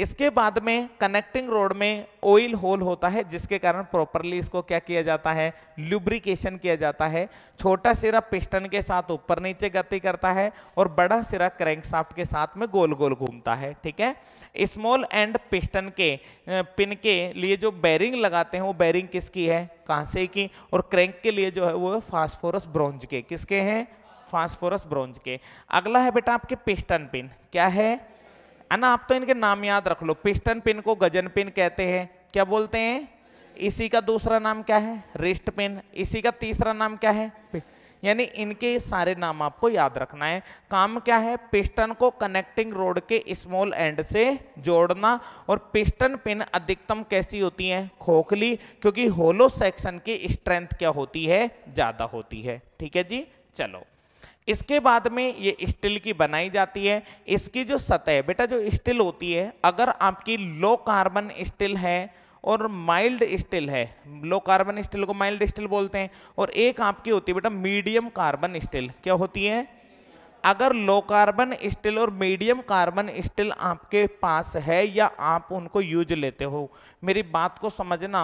इसके बाद में कनेक्टिंग रोड में ऑयल होल होता है जिसके कारण प्रॉपरली इसको क्या किया जाता है लुब्रिकेशन किया जाता है छोटा सिरा पिस्टन के साथ ऊपर नीचे गति करता है और बड़ा सिरा साफ्ट के साथ में गोल गोल घूमता है ठीक है स्मॉल एंड पिस्टन के पिन के लिए जो बैरिंग लगाते हैं वो बैरिंग किसकी है कांसे की और क्रैंक के लिए जो है वो फास्फोरस ब्रॉन्ज के किसके हैं फास्फोरस ब्रॉन्ज के अगला है बेटा आपके पिस्टन पिन क्या है है ना आप तो इनके नाम याद रख लो पिस्टन पिन को गजन पिन कहते हैं क्या बोलते हैं इसी का दूसरा नाम क्या है रिस्ट पिन इसी का तीसरा नाम क्या है यानी इनके सारे नाम आपको याद रखना है काम क्या है पिस्टन को कनेक्टिंग रोड के स्मॉल एंड से जोड़ना और पिस्टन पिन अधिकतम कैसी होती है खोखली क्योंकि होलो सेक्शन की स्ट्रेंथ क्या होती है ज़्यादा होती है ठीक है जी चलो इसके बाद में ये स्टील की बनाई जाती है इसकी जो सतह बेटा जो स्टील होती है अगर आपकी लो कार्बन स्टील है और माइल्ड स्टील है लो कार्बन स्टील को माइल्ड स्टील बोलते हैं और एक आपकी होती है बेटा मीडियम कार्बन स्टील क्या होती है अगर लो कार्बन स्टील और मीडियम कार्बन स्टील आपके पास है या आप उनको यूज लेते हो मेरी बात को समझना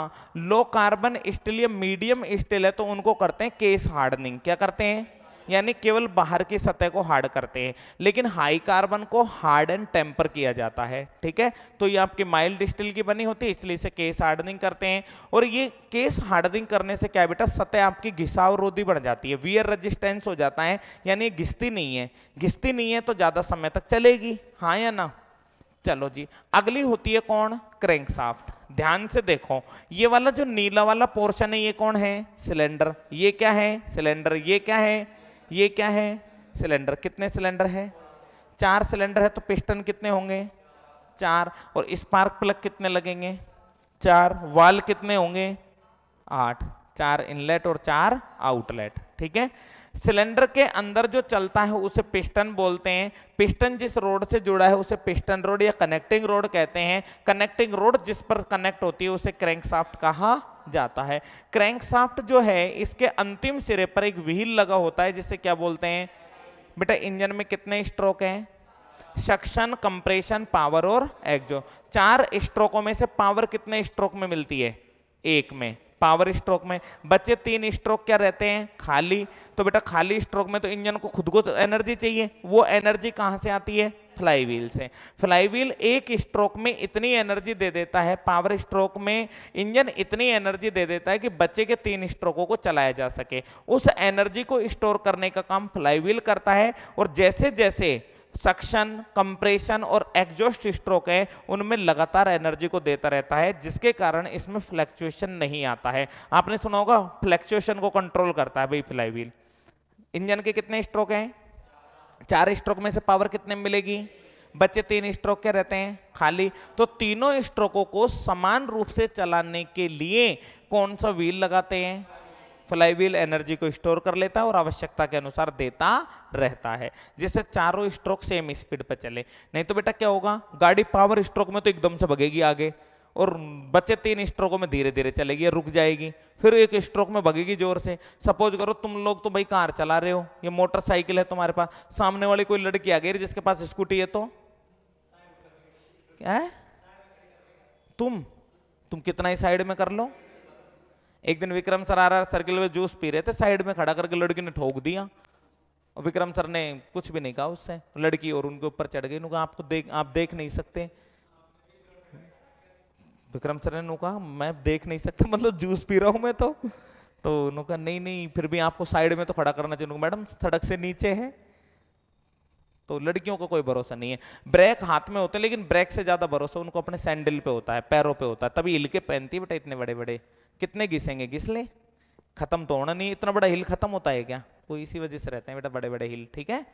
लो कार्बन स्टील या मीडियम स्टील है तो उनको करते हैं केस हार्डनिंग क्या करते हैं यानी केवल बाहर की सतह को हार्ड करते हैं लेकिन हाई कार्बन को हार्ड एंड टेम्पर किया जाता है ठीक है तो ये आपकी माइल्ड स्टील की बनी होती है इसलिए इसे केस हार्डनिंग करते हैं और ये केस हार्डनिंग करने से क्या बेटा सतह आपकी घिसाव रोधी बन जाती है वियर रजिस्टेंस हो जाता है यानी घिसती नहीं है घिसती नहीं है तो ज़्यादा समय तक चलेगी हाँ या ना चलो जी अगली होती है कौन साफ्ट ध्यान से देखो ये वाला जो नीला वाला पोर्शन है ये कौन है सिलेंडर ये क्या है सिलेंडर ये क्या है ये क्या है सिलेंडर कितने सिलेंडर है चार सिलेंडर है तो पिस्टन कितने होंगे चार और स्पार्क प्लग कितने लगेंगे चार वाल कितने होंगे आठ चार इनलेट और चार आउटलेट ठीक है सिलेंडर के अंदर जो चलता है उसे पिस्टन बोलते हैं पिस्टन जिस रोड से जुड़ा है उसे पिस्टन रोड या कनेक्टिंग रोड कहते हैं कनेक्टिंग रोड जिस पर कनेक्ट होती है उसे साफ्ट कहा जाता है साफ्ट जो है इसके अंतिम सिरे पर एक व्हील लगा होता है जिसे क्या बोलते हैं बेटा इंजन में कितने स्ट्रोक हैं सक्शन कंप्रेशन पावर और एग्जो चार स्ट्रोकों में से पावर कितने स्ट्रोक में मिलती है एक में पावर स्ट्रोक में बच्चे तीन स्ट्रोक क्या रहते हैं खाली तो बेटा खाली स्ट्रोक में तो इंजन को खुद को तो एनर्जी चाहिए वो एनर्जी कहाँ से आती है फ्लाई व्हील से फ्लाई व्हील एक स्ट्रोक में इतनी एनर्जी दे देता है पावर स्ट्रोक में इंजन इतनी एनर्जी दे देता है कि बच्चे के तीन स्ट्रोकों को चलाया जा सके उस एनर्जी को स्टोर करने का काम फ्लाई व्हील करता है और जैसे जैसे सक्शन कंप्रेशन और एग्जॉस्ट स्ट्रोक है उनमें लगातार एनर्जी को देता रहता है जिसके कारण इसमें फ्लैक्चुएशन नहीं आता है आपने सुना होगा फ्लैक्चुएशन को कंट्रोल करता है भाई फ्लाईवील इंजन के कितने स्ट्रोक हैं चार स्ट्रोक में से पावर कितने मिलेगी बच्चे तीन स्ट्रोक के रहते हैं खाली तो तीनों स्ट्रोकों को समान रूप से चलाने के लिए कौन सा व्हील लगाते हैं फ्लाईवील एनर्जी को स्टोर कर लेता है और आवश्यकता के अनुसार देता रहता है जिससे चारों स्ट्रोक सेम स्पीड पर चले नहीं तो बेटा क्या होगा गाड़ी पावर स्ट्रोक में तो एकदम से भगेगी आगे और बचे तीन स्ट्रोकों में धीरे धीरे चलेगी रुक जाएगी फिर एक स्ट्रोक में भगेगी जोर से सपोज करो तुम लोग तो भाई कार चला रहे हो ये मोटरसाइकिल है तुम्हारे पास सामने वाली कोई लड़की आ गई जिसके पास स्कूटी है तो क्या है? तुम तुम कितना ही साइड में कर लो एक दिन विक्रम सर आ रहा सर्किल में जूस पी रहे थे साइड में खड़ा करके लड़की ने ठोक दिया और विक्रम सर ने कुछ भी नहीं कहा उससे लड़की और उनके ऊपर चढ़ गई उनका आपको देख आप देख नहीं सकते विक्रम सर ने कहा मैं देख नहीं सकता मतलब जूस पी रहा हूँ मैं तो तो उन्होंने कहा नहीं नहीं फिर भी आपको साइड में तो खड़ा करना चाहिए मैडम सड़क से नीचे है तो लड़कियों का को कोई भरोसा नहीं है ब्रेक हाथ में होते हैं लेकिन ब्रेक से ज़्यादा भरोसा उनको अपने सैंडल पे होता है पैरों पे होता है तभी हिलके पहनती बेटा इतने बड़े बड़े कितने घिसेंगे घिस ले खत्म तो होना नहीं इतना बड़ा हिल खत्म होता है क्या वो इसी वजह से रहते हैं बेटा बड़े बड़े हिल ठीक है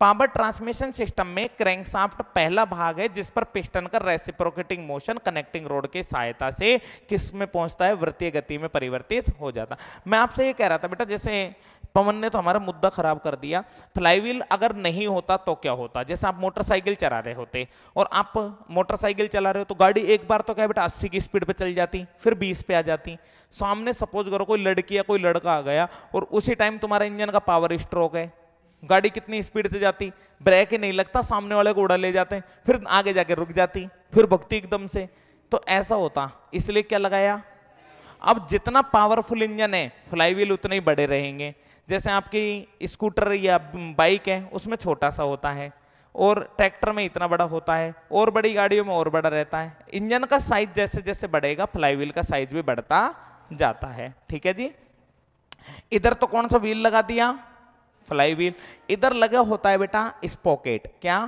पावर ट्रांसमिशन सिस्टम में साफ्ट पहला भाग है जिस पर पिस्टन का रेसिप्रोकेटिंग मोशन कनेक्टिंग रोड की सहायता से किस में पहुंचता है वृत्तीय गति में परिवर्तित हो जाता मैं आपसे ये कह रहा था बेटा जैसे पवन ने तो हमारा मुद्दा खराब कर दिया फ्लाईव्हील अगर नहीं होता तो क्या होता जैसे आप मोटरसाइकिल चला रहे होते और आप मोटरसाइकिल चला रहे हो तो गाड़ी एक बार तो क्या बेटा अस्सी की स्पीड पर चल जाती फिर बीस पे आ जाती सामने सपोज करो कोई लड़की या कोई लड़का आ गया और उसी टाइम तुम्हारा इंजन का पावर स्ट्रोक है गाड़ी कितनी स्पीड से जाती ब्रेक ही नहीं लगता सामने वाले को उड़ा ले जाते हैं फिर आगे जाके रुक जाती फिर भक्ति एकदम से तो ऐसा होता इसलिए क्या लगाया अब जितना पावरफुल इंजन है फ्लाईव्हील उतने ही बड़े रहेंगे जैसे आपकी स्कूटर या बाइक है उसमें छोटा सा होता है और ट्रैक्टर में इतना बड़ा होता है और बड़ी गाड़ियों में और बड़ा रहता है इंजन का साइज जैसे जैसे बढ़ेगा फ्लाईव्हील का साइज भी बढ़ता जाता है ठीक है जी इधर तो कौन सा व्हील लगा दिया फ्लाईव्हील इधर लगा होता है बेटा स्पोकेट क्या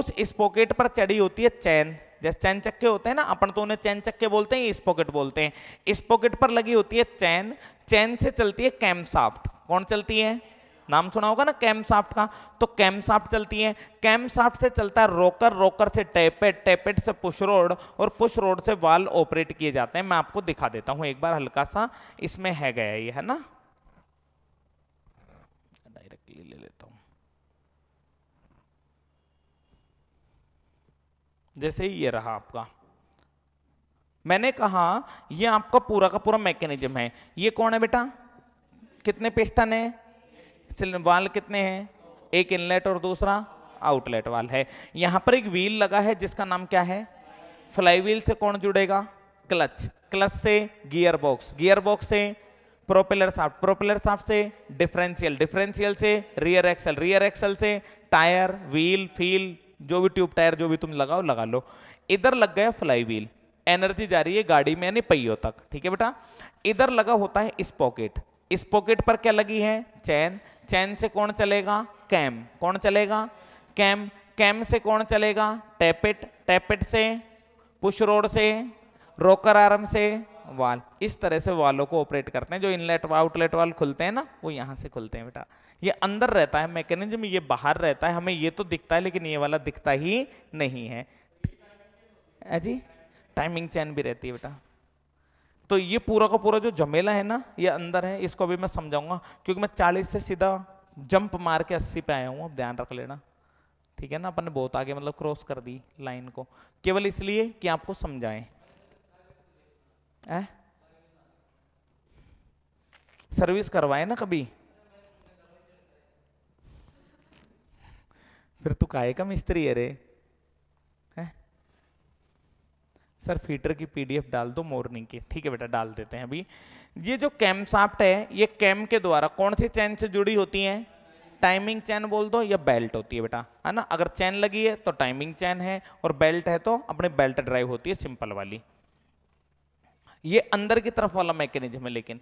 उस स्पोकेट पर चढ़ी होती है चैन जैसे चैन चक्के होते हैं ना अपन तो उन्हें चैन चक्के बोलते हैं इस पॉकेट बोलते हैं इस पॉकेट पर लगी होती है चैन चैन से चलती है कैमसाफ्ट कौन चलती है नाम सुना होगा ना कैमसाफ्ट का तो कैमसाफ्ट चलती है कैमसाफ्ट से चलता है रोकर रोकर से टैपेट टैपेट से पुश रोड और पुश रोड से वाल ऑपरेट किए जाते हैं मैं आपको दिखा देता हूं एक बार हल्का सा इसमें है गया ये है ना डायरेक्टली ले लेता हूं जैसे ये रहा आपका मैंने कहा ये आपका पूरा का पूरा मैकेनिज्म है ये कौन है बेटा कितने पिस्टन है वाल कितने हैं एक इनलेट और दूसरा आउटलेट वाल है यहाँ पर एक व्हील लगा है जिसका नाम क्या है फ्लाई व्हील से कौन जुड़ेगा क्लच क्लच से गियर बॉक्स गियर बॉक्स से प्रोपेलर साफ्ट प्रोपेलर साफ्ट से डिफरेंशियल डिफरेंशियल से रियर एक्सल रियर एक्सल से टायर व्हील फील जो भी ट्यूब टायर जो भी तुम लगाओ लगा लो इधर लग गया फ्लाई व्हील एनर्जी जा रही है गाड़ी में यानी पहियों तक ठीक है बेटा इधर लगा होता है इस पॉकेट इस पॉकेट पर क्या लगी है चैन चैन से कौन चलेगा कैम कौन चलेगा कैम कैम से कौन चलेगा टैपेट टैपेट से पुश रोड से रोकर आर्म से वाल इस तरह से वालों को ऑपरेट करते हैं जो इनलेट आउटलेट वाल खुलते हैं ना वो यहाँ से खुलते हैं बेटा ये अंदर रहता है मैकेनिज्म ये बाहर रहता है हमें ये तो दिखता है लेकिन ये वाला दिखता ही नहीं है जी टाइमिंग चैन भी रहती है बेटा तो ये पूरा का पूरा जो झमेला है ना ये अंदर है इसको अभी मैं समझाऊंगा क्योंकि मैं चालीस से सीधा जंप मार के अस्सी पे आया हूँ अब ध्यान रख लेना ठीक है ना अपन ने बहुत आगे मतलब क्रॉस कर दी लाइन को केवल इसलिए कि आपको समझाएं सर्विस करवाए ना कभी फिर तू काय का मिस्त्री है रे सर फीटर की पीडीएफ डाल दो मॉर्निंग की ठीक है बेटा डाल देते हैं अभी ये जो कैम साफ्ट है ये कैम के द्वारा कौन सी चैन से जुड़ी होती है टाइमिंग चैन बोल दो या बेल्ट होती है बेटा है ना अगर चैन लगी है तो टाइमिंग चैन है और बेल्ट है तो अपने बेल्ट ड्राइव होती है सिंपल वाली ये अंदर की तरफ वाला मैकेनिज्म है लेकिन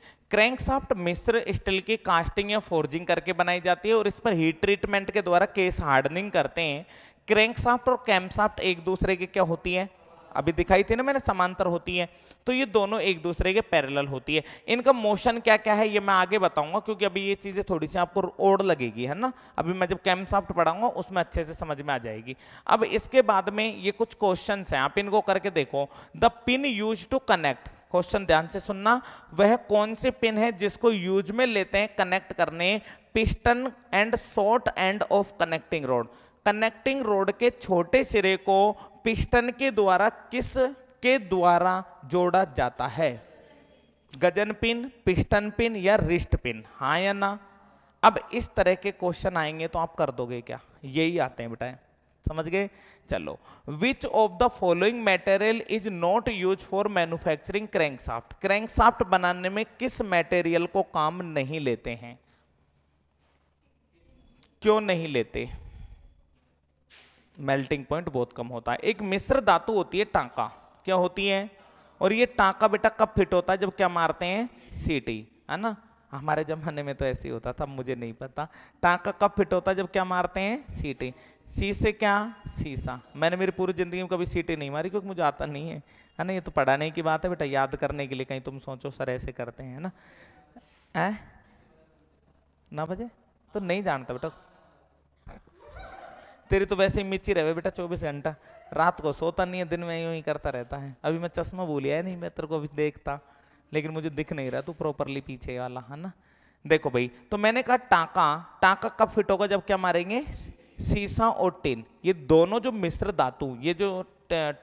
साफ्ट मिश्र स्टील की कास्टिंग या फोर्जिंग करके बनाई जाती है और इस पर हीट ट्रीटमेंट के द्वारा केस हार्डनिंग करते हैं साफ्ट और साफ्ट एक दूसरे के क्या होती है अभी दिखाई थी ना मैंने समांतर होती है तो ये दोनों एक दूसरे के पैरेलल होती है इनका मोशन क्या क्या है ये मैं आगे बताऊंगा क्योंकि अभी ये चीज़ें थोड़ी सी आपको ओढ़ लगेगी है ना अभी मैं जब कैमसाफ्ट पढ़ाऊंगा उसमें अच्छे से समझ में आ जाएगी अब इसके बाद में ये कुछ क्वेश्चन है आप इनको करके देखो the pin use to connect question ध्यान से सुनना वह कौन से पिन है जिसको यूज में लेते हैं कनेक्ट करने piston end short end of connecting rod connecting rod के छोटे सिरे को पिस्टन के द्वारा किस के द्वारा जोड़ा जाता है गजन पिन पिस्टन पिन या रिस्ट पिन हाँ या ना अब इस तरह के क्वेश्चन आएंगे तो आप कर दोगे क्या यही आते हैं बेटा समझ गए चलो which of the following material is not use for manufacturing crankshaft crankshaft बनाने में किस मेटेरियल को काम नहीं लेते हैं क्यों नहीं लेते मेल्टिंग पॉइंट बहुत कम होता है एक मिश्र धातु होती है टांका क्या होती है और ये टांका बेटा कब फिट होता है जब क्या मारते हैं सीटी है ना हमारे ज़माने में तो ऐसे ही होता था मुझे नहीं पता टांका कब फिट होता है जब क्या मारते हैं सीटी सी से क्या सीसा मैंने मेरी पूरी ज़िंदगी में कभी सीटी नहीं मारी क्योंकि मुझे आता नहीं है है ना ये तो पढ़ाने की बात है बेटा याद करने के लिए कहीं तुम सोचो सर ऐसे करते हैं ना है ना बजे तो नहीं जानता बेटा तेरी तो वैसे ही मिर्ची रहे बेटा चौबीस घंटा रात को सोता नहीं है दिन में यूं ही करता रहता है अभी मैं चश्मा भूल गया नहीं मैं तेरे को अभी देखता लेकिन मुझे दिख नहीं रहा तू प्रॉपरली पीछे वाला है ना देखो भाई तो मैंने कहा टाका टाका कब फिट होगा जब क्या मारेंगे सीसा और टिन ये दोनों जो मिश्र धातु ये जो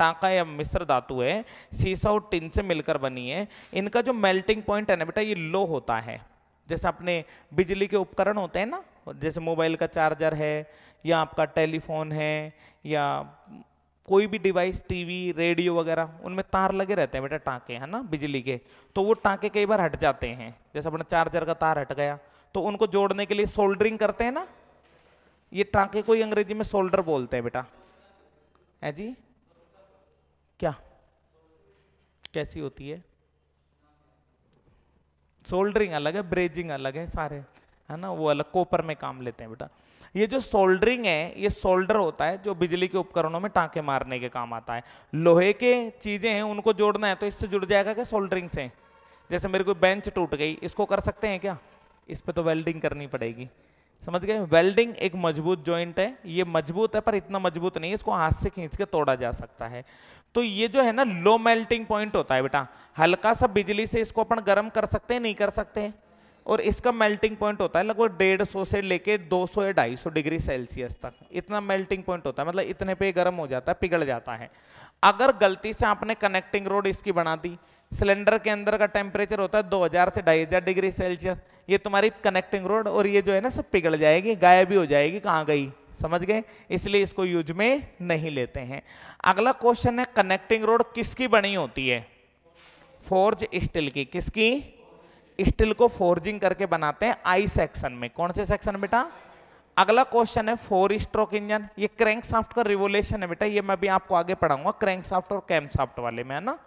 टाका या मिश्र धातु है सीसा और टिन से मिलकर बनी है इनका जो मेल्टिंग पॉइंट है ना बेटा ये लो होता है जैसे अपने बिजली के उपकरण होते हैं ना जैसे मोबाइल का चार्जर है या आपका टेलीफोन है या कोई भी डिवाइस टीवी रेडियो वगैरह उनमें तार लगे रहते हैं बेटा टाँके है ना बिजली के तो वो टाँके कई बार हट जाते हैं जैसे अपना चार्जर का तार हट गया तो उनको जोड़ने के लिए सोल्डरिंग करते हैं ना ये टाँके को अंग्रेजी में सोल्डर बोलते हैं बेटा है जी क्या कैसी होती है सोल्डरिंग अलग है ब्रेजिंग अलग है सारे है ना वो अलग कोपर में काम लेते हैं बेटा ये जो सोल्डरिंग है ये सोल्डर होता है जो बिजली के उपकरणों में टाँके मारने के काम आता है लोहे के चीज़ें हैं उनको जोड़ना है तो इससे जुड़ जाएगा क्या सोल्डरिंग से जैसे मेरी कोई बेंच टूट गई इसको कर सकते हैं क्या इस पर तो वेल्डिंग करनी पड़ेगी समझ गए वेल्डिंग एक मजबूत जॉइंट है ये मजबूत है पर इतना मजबूत नहीं है इसको हाथ से खींच के तोड़ा जा सकता है तो ये जो है ना लो मेल्टिंग पॉइंट होता है बेटा हल्का सा बिजली से इसको अपन गर्म कर सकते हैं नहीं कर सकते हैं और इसका मेल्टिंग पॉइंट होता है लगभग डेढ़ सौ से लेके दो सौ या ढाई सौ डिग्री सेल्सियस तक इतना मेल्टिंग पॉइंट होता है मतलब इतने पे गर्म हो जाता है पिघल जाता है अगर गलती से आपने कनेक्टिंग रोड इसकी बना दी सिलेंडर के अंदर का टेम्परेचर होता है हजार से हजार डिग्री सेल्सियस ये तुम्हारी कनेक्टिंग रोड और ये जो है ना सब पिघल जाएगी गायब भी हो जाएगी कहाँ गई समझ गए इसलिए इसको यूज में नहीं लेते हैं अगला क्वेश्चन है कनेक्टिंग रोड किसकी बनी होती है फोर्ज स्टील की किसकी स्टील को फोर्जिंग करके बनाते हैं आई सेक्शन में कौन से सेक्शन बेटा अगला क्वेश्चन है फोर स्ट्रोक इंजन ये क्रैंक साफ्ट का रिवोल्यूशन है बेटा ये मैं भी आपको आगे पढ़ाऊंगा क्रैंक साफ्ट और कैम साफ्ट वाले में है ना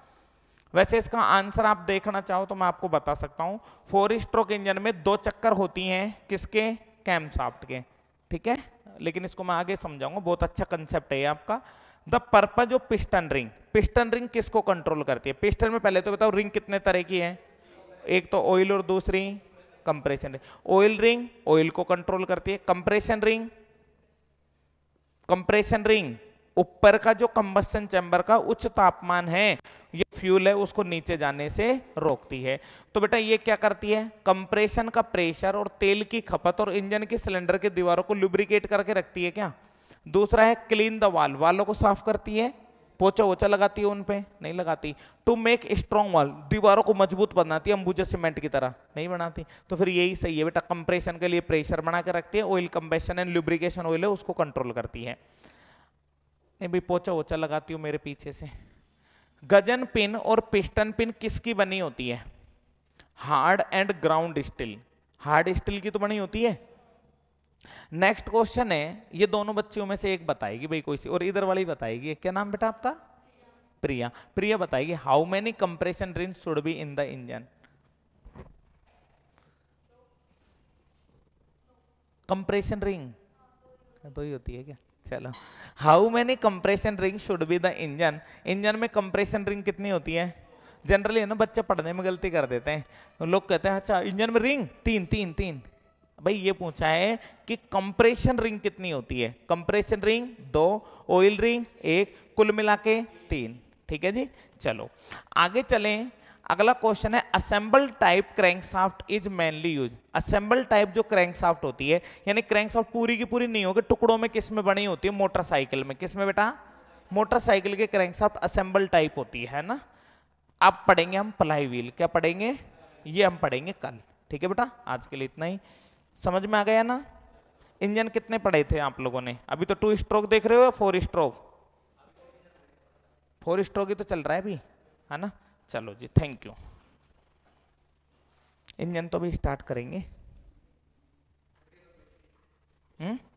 वैसे इसका आंसर आप देखना चाहो तो मैं आपको बता सकता हूं फोर स्ट्रोक इंजन में दो चक्कर होती हैं किसके कैम साफ्ट के ठीक है लेकिन इसको मैं आगे समझाऊंगा बहुत अच्छा कंसेप्ट है आपका the purpose of piston ring piston ring किसको कंट्रोल करती है पिस्टन में पहले तो बताओ रिंग कितने तरह की है एक तो ऑयल और दूसरी compression ring oil ring oil को कंट्रोल करती है कंप्रेशन रिंग कंप्रेशन रिंग ऊपर का जो कंबस्टन चैम्बर का उच्च तापमान है ये फ्यूल है उसको नीचे जाने से रोकती है तो बेटा ये क्या करती है कंप्रेशन का प्रेशर और तेल की खपत और इंजन के सिलेंडर की दीवारों को लुब्रिकेट करके रखती है क्या दूसरा है क्लीन द वाल वालों को साफ करती है पोचा वोचा लगाती है उन पे नहीं लगाती टू मेक स्ट्रॉन्ग वॉल दीवारों को मजबूत बनाती है अंबुजा सीमेंट की तरह नहीं बनाती तो फिर यही सही है बेटा कंप्रेशन के लिए प्रेशर बना के रखती है oil compression and lubrication oil है उसको कंट्रोल करती है नहीं भाई पोचा वोचा लगाती हूँ मेरे पीछे से गजन पिन और पिस्टन पिन किसकी बनी होती है hard and ground steel hard steel की तो बनी होती है नेक्स्ट क्वेश्चन है ये दोनों बच्चियों में से एक बताएगी भाई कोई सी और इधर वाली बताएगी क्या नाम बेटा आपका प्रिया प्रिया बताएगी how many compression ring should be in the engine compression ring दो ही होती है क्या चलो how many compression ring should be the engine engine में कंप्रेशन रिंग कितनी होती है जनरली है ना बच्चे पढ़ने में गलती कर देते हैं लोग कहते हैं अच्छा इंजन में रिंग तीन तीन तीन भाई ये पूछा है कि कंप्रेशन रिंग कितनी होती है कंप्रेशन रिंग दो ऑयल रिंग एक कुल मिला के तीन ठीक है जी चलो आगे चलें अगला क्वेश्चन है assemble type crankshaft is mainly use assemble type जो क्रैंकशाफ्ट होती है यानी क्रैंकशाफ्ट पूरी की पूरी नहीं होगी टुकड़ों में किस में बनी होती है मोटरसाइकिल में किस में बेटा मोटरसाइकिल के क्रैंकशाफ्ट असेंबल टाइप होती है ना अब पढ़ेंगे हम प्लाई व्हील क्या पढ़ेंगे ये हम पढ़ेंगे कल ठीक है बेटा आज के लिए इतना ही समझ में आ गया ना इंजन कितने पढ़े थे आप लोगों ने अभी तो टू स्ट्रोक देख रहे हो फोर स्ट्रोक फोर स्ट्रोक ही तो चल रहा है अभी है ना चलो जी थैंक यू इंजन तो अभी स्टार्ट करेंगे हम्म